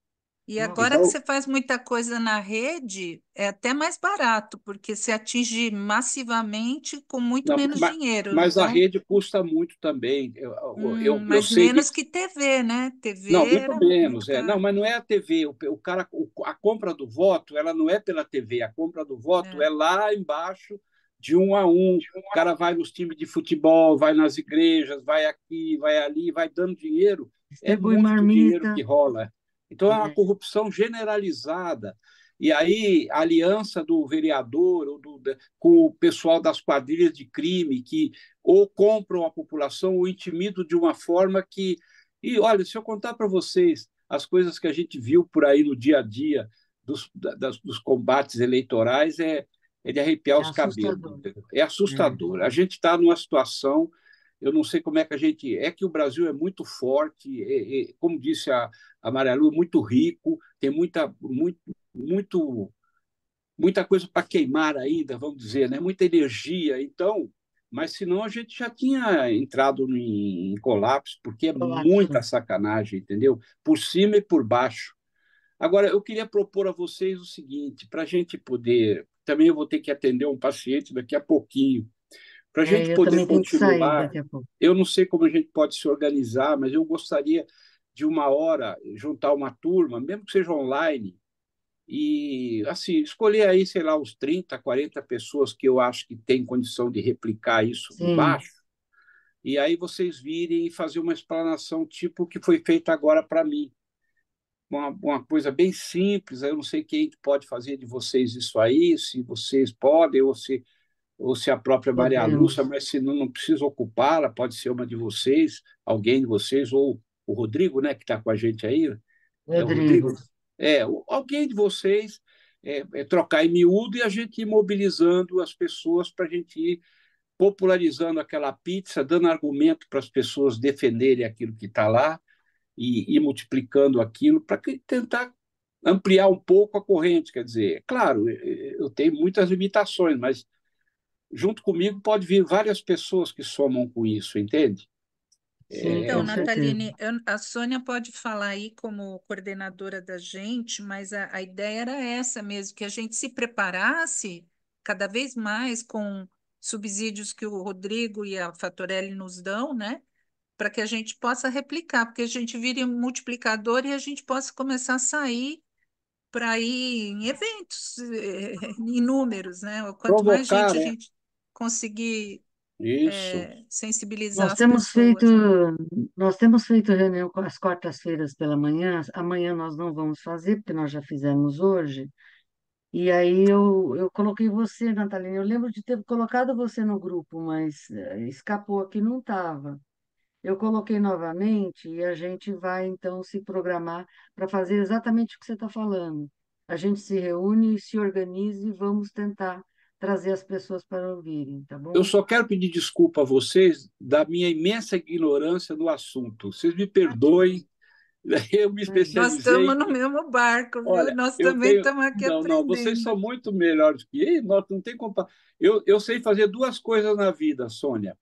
E então, agora então, que você faz muita coisa na rede, é até mais barato, porque você atinge massivamente com muito não, menos mas, dinheiro. Mas então... a rede custa muito também. Eu, hum, eu, mas eu menos que... que... TV, né? TV não, muito menos. Muito é. Não, mas não é a TV. O, o cara, o, a compra do voto, ela não é pela TV. A compra do voto é, é lá embaixo de um a um. O cara vai nos times de futebol, vai nas igrejas, vai aqui, vai ali, vai dando dinheiro. É Distribui é muito marmita. dinheiro que rola. Então é uma é. corrupção generalizada. E aí, a aliança do vereador ou do, com o pessoal das quadrilhas de crime, que ou compram a população ou intimidam de uma forma que. E olha, se eu contar para vocês as coisas que a gente viu por aí no dia a dia dos, das, dos combates eleitorais, é, é de arrepiar é os assustador. cabelos. É assustador. É. A gente está numa situação, eu não sei como é que a gente. É, é que o Brasil é muito forte, é, é, como disse a, a Maria Lu, muito rico, tem muita, muito, muito, muita coisa para queimar ainda, vamos dizer, né? muita energia. Então, mas senão a gente já tinha entrado em, em colapso, porque é colapso. muita sacanagem, entendeu? Por cima e por baixo. Agora, eu queria propor a vocês o seguinte, para a gente poder também eu vou ter que atender um paciente daqui a pouquinho. Para a é, gente poder continuar, eu não sei como a gente pode se organizar, mas eu gostaria de uma hora juntar uma turma, mesmo que seja online, e assim, escolher aí, sei lá, uns 30, 40 pessoas que eu acho que tem condição de replicar isso Sim. e aí vocês virem e fazer uma explanação tipo o que foi feito agora para mim uma, uma coisa bem simples. Eu não sei quem pode fazer de vocês isso aí, se vocês podem ou se, ou se a própria Maria uhum. Lúcia, mas se não, não precisa ocupá-la, pode ser uma de vocês, alguém de vocês, ou o Rodrigo, né, que está com a gente aí. Né, Rodrigo. É, o Rodrigo. é alguém de vocês é, é trocar em miúdo e a gente ir mobilizando as pessoas para a gente ir popularizando aquela pizza, dando argumento para as pessoas defenderem aquilo que está lá e ir multiplicando aquilo para tentar ampliar um pouco a corrente. Quer dizer, é claro, eu tenho muitas limitações, mas junto comigo pode vir várias pessoas que somam com isso, entende? Sim, é, então, é, Nataline, eu, a Sônia pode falar aí como coordenadora da gente, mas a, a ideia era essa mesmo, que a gente se preparasse cada vez mais com subsídios que o Rodrigo e a Fatorelli nos dão, né? para que a gente possa replicar, porque a gente vire multiplicador e a gente possa começar a sair para ir em eventos eh, em inúmeros, né? Quanto Provocar, mais gente a né? gente conseguir é, sensibilizar nós as temos pessoas, feito né? nós temos feito reunião às quartas-feiras pela manhã. Amanhã nós não vamos fazer porque nós já fizemos hoje. E aí eu, eu coloquei você, Natalina. Eu lembro de ter colocado você no grupo, mas eh, escapou aqui, não estava. Eu coloquei novamente e a gente vai então se programar para fazer exatamente o que você está falando. A gente se reúne, se organiza e vamos tentar trazer as pessoas para ouvirem, tá bom? Eu só quero pedir desculpa a vocês da minha imensa ignorância do assunto. Vocês me perdoem. Eu me especializei. Nós estamos no mesmo barco, Olha, nós também tenho... estamos aqui não, aprendendo. Não, vocês são muito melhores que eu. Nós não tem compa... eu, eu sei fazer duas coisas na vida, Sônia.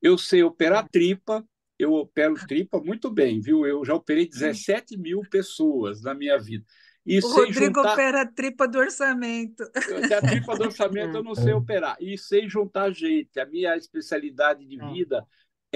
Eu sei operar tripa eu opero tripa muito bem, viu? Eu já operei 17 hum. mil pessoas na minha vida. E o Rodrigo juntar... opera a tripa do orçamento. a tripa do orçamento eu não sei é. operar. E sem juntar gente. A minha especialidade de é. vida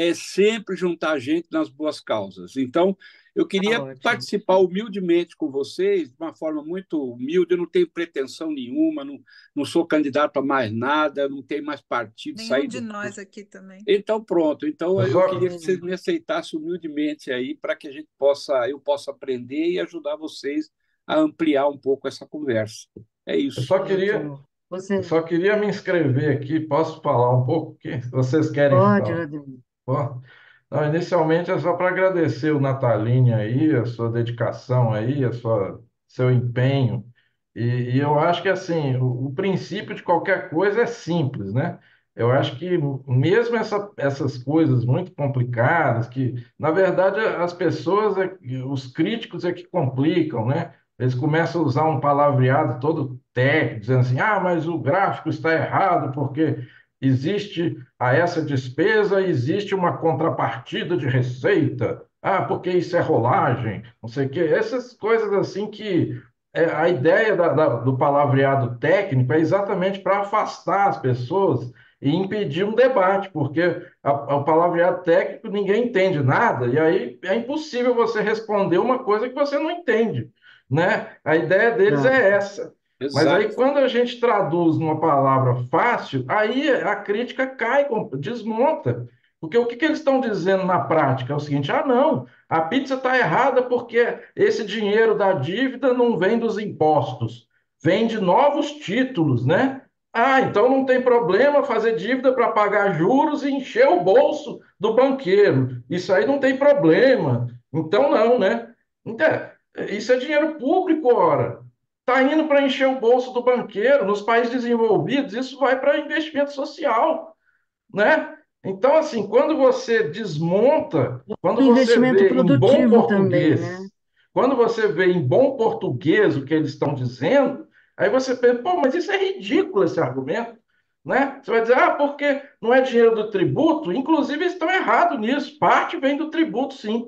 é sempre juntar gente nas boas causas. Então, eu queria ah, participar humildemente com vocês, de uma forma muito humilde. Eu não tenho pretensão nenhuma, não, não sou candidato a mais nada, não tenho mais partido. Nenhum saído. de nós aqui também. Então, pronto. Então, eu queria que vocês me aceitassem humildemente aí, para que a gente possa, eu possa aprender e ajudar vocês a ampliar um pouco essa conversa. É isso. Eu só queria, Você... só queria me inscrever aqui. Posso falar um pouco? Que vocês querem? Pode, Rodrigo. Não, inicialmente é só para agradecer o Nataline aí, a sua dedicação aí, a sua, seu empenho. E, e eu acho que assim, o, o princípio de qualquer coisa é simples, né? Eu acho que mesmo essa, essas coisas muito complicadas, que na verdade as pessoas, é os críticos é que complicam, né? Eles começam a usar um palavreado todo técnico, dizendo assim, ah, mas o gráfico está errado porque existe a essa despesa, existe uma contrapartida de receita. Ah, porque isso é rolagem, não sei o quê. Essas coisas assim que é, a ideia da, da, do palavreado técnico é exatamente para afastar as pessoas e impedir um debate, porque o palavreado técnico ninguém entende nada, e aí é impossível você responder uma coisa que você não entende. Né? A ideia deles é, é essa. Exato. Mas aí, quando a gente traduz numa palavra fácil, aí a crítica cai, desmonta. Porque o que, que eles estão dizendo na prática? É o seguinte: ah, não, a pizza está errada porque esse dinheiro da dívida não vem dos impostos, vem de novos títulos, né? Ah, então não tem problema fazer dívida para pagar juros e encher o bolso do banqueiro. Isso aí não tem problema. Então, não, né? Então, isso é dinheiro público, ora está indo para encher o bolso do banqueiro. Nos países desenvolvidos, isso vai para investimento social, né? Então, assim, quando você desmonta, quando você vê em bom português, também, né? quando você vê em bom português o que eles estão dizendo, aí você pensa, pô, mas isso é ridículo esse argumento, né? Você vai dizer, ah, porque não é dinheiro do tributo? Inclusive, eles estão errados nisso. Parte vem do tributo, sim,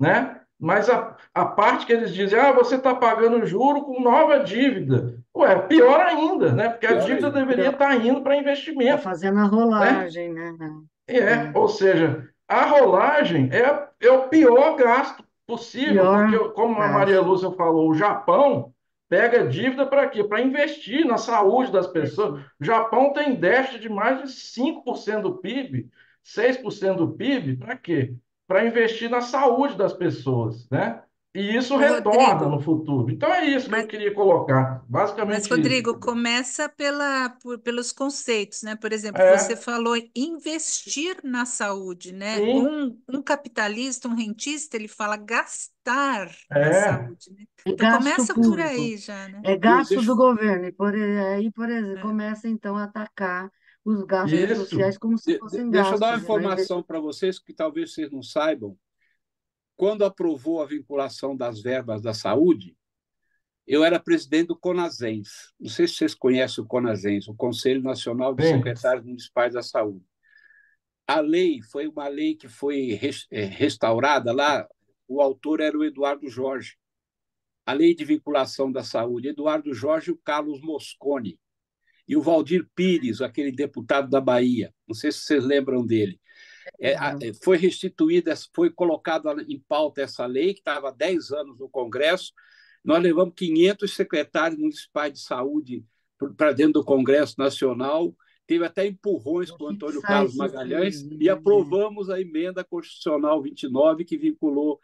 né? Mas a, a parte que eles dizem, ah, você está pagando juro com nova dívida. Ué, pior ainda, né? Porque a dívida deveria estar tá indo para investimento. Tá fazendo a rolagem, né? né? É, é, ou seja, a rolagem é, é o pior gasto possível, pior porque, como gasto. a é. Maria Lúcia falou, o Japão pega dívida para quê? Para investir na saúde das pessoas. O Japão tem déficit de mais de 5% do PIB, 6% do PIB, para quê? para investir na saúde das pessoas, né? E isso Rodrigo, retorna no futuro. Então é isso que mas, eu queria colocar, basicamente. Mas, Rodrigo, começa pela, por, pelos conceitos, né? Por exemplo, é. você falou investir na saúde, né? Um, um, capitalista, um rentista, ele fala gastar é. na saúde, né? É então começa público. por aí já, né? É gasto do governo, e por aí, por é. exemplo, começa então a atacar os gastos Isso. sociais como se fossem Deixa gastos. Deixa eu dar uma né? informação para vocês que talvez vocês não saibam. Quando aprovou a vinculação das verbas da saúde, eu era presidente do Conasens. Não sei se vocês conhecem o Conasens, o Conselho Nacional de Sim. Secretários Municipais da Saúde. A lei foi uma lei que foi é, restaurada lá, o autor era o Eduardo Jorge. A lei de vinculação da saúde, Eduardo Jorge e o Carlos Moscone e o Valdir Pires, aquele deputado da Bahia, não sei se vocês lembram dele. É, é foi restituída, foi colocada em pauta essa lei, que estava há 10 anos no Congresso. Nós levamos 500 secretários municipais de saúde para dentro do Congresso Nacional, teve até empurrões com o Antônio Carlos Magalhães e aprovamos a emenda constitucional 29 que vinculou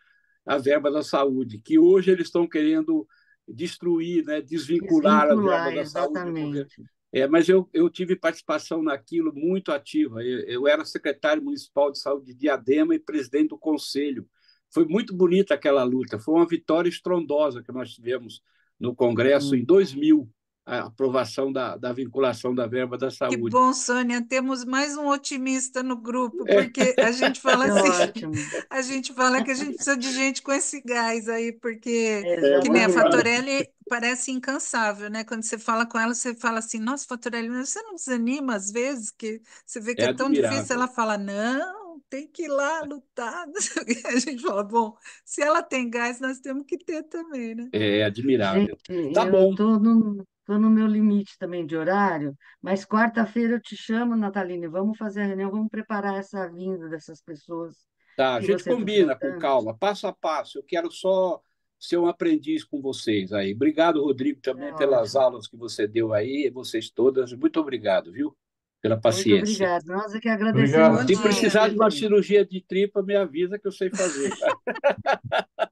a verba da saúde, que hoje eles estão querendo destruir, né, desvincular, desvincular a verba da exatamente. saúde. É, mas eu, eu tive participação naquilo muito ativa. Eu, eu, era secretário municipal de saúde de Diadema e presidente do conselho. Foi muito bonita aquela luta. Foi uma vitória estrondosa que nós tivemos no Congresso hum. em 2000 a aprovação da, da vinculação da verba da saúde. Que bom, Sônia, temos mais um otimista no grupo, é. porque a gente fala é assim, ótimo. a gente fala que a gente precisa de gente com esse gás aí, porque é, que nem a Fatorelli parece incansável, né? Quando você fala com ela, você fala assim, nossa, Fatorelli, você não desanima às vezes, que você vê que é, é tão admirável. difícil, ela fala, não, tem que ir lá lutar. A gente fala, bom, se ela tem gás, nós temos que ter também, né? É, admirável. Gente, tá bom. Tô num, estou no meu limite também de horário, mas quarta-feira eu te chamo, Nataline, vamos fazer a reunião, vamos preparar essa vinda dessas pessoas. Tá, a gente tá combina com calma, passo a passo. Eu quero só ser um aprendiz com vocês aí. Obrigado, Rodrigo, também é pelas ótimo. aulas que você deu aí, vocês todas. Muito obrigado, viu? Pela paciência. Muito obrigado. Nós é que agradecemos. Se precisar de uma cirurgia de tripa, me avisa que eu sei fazer.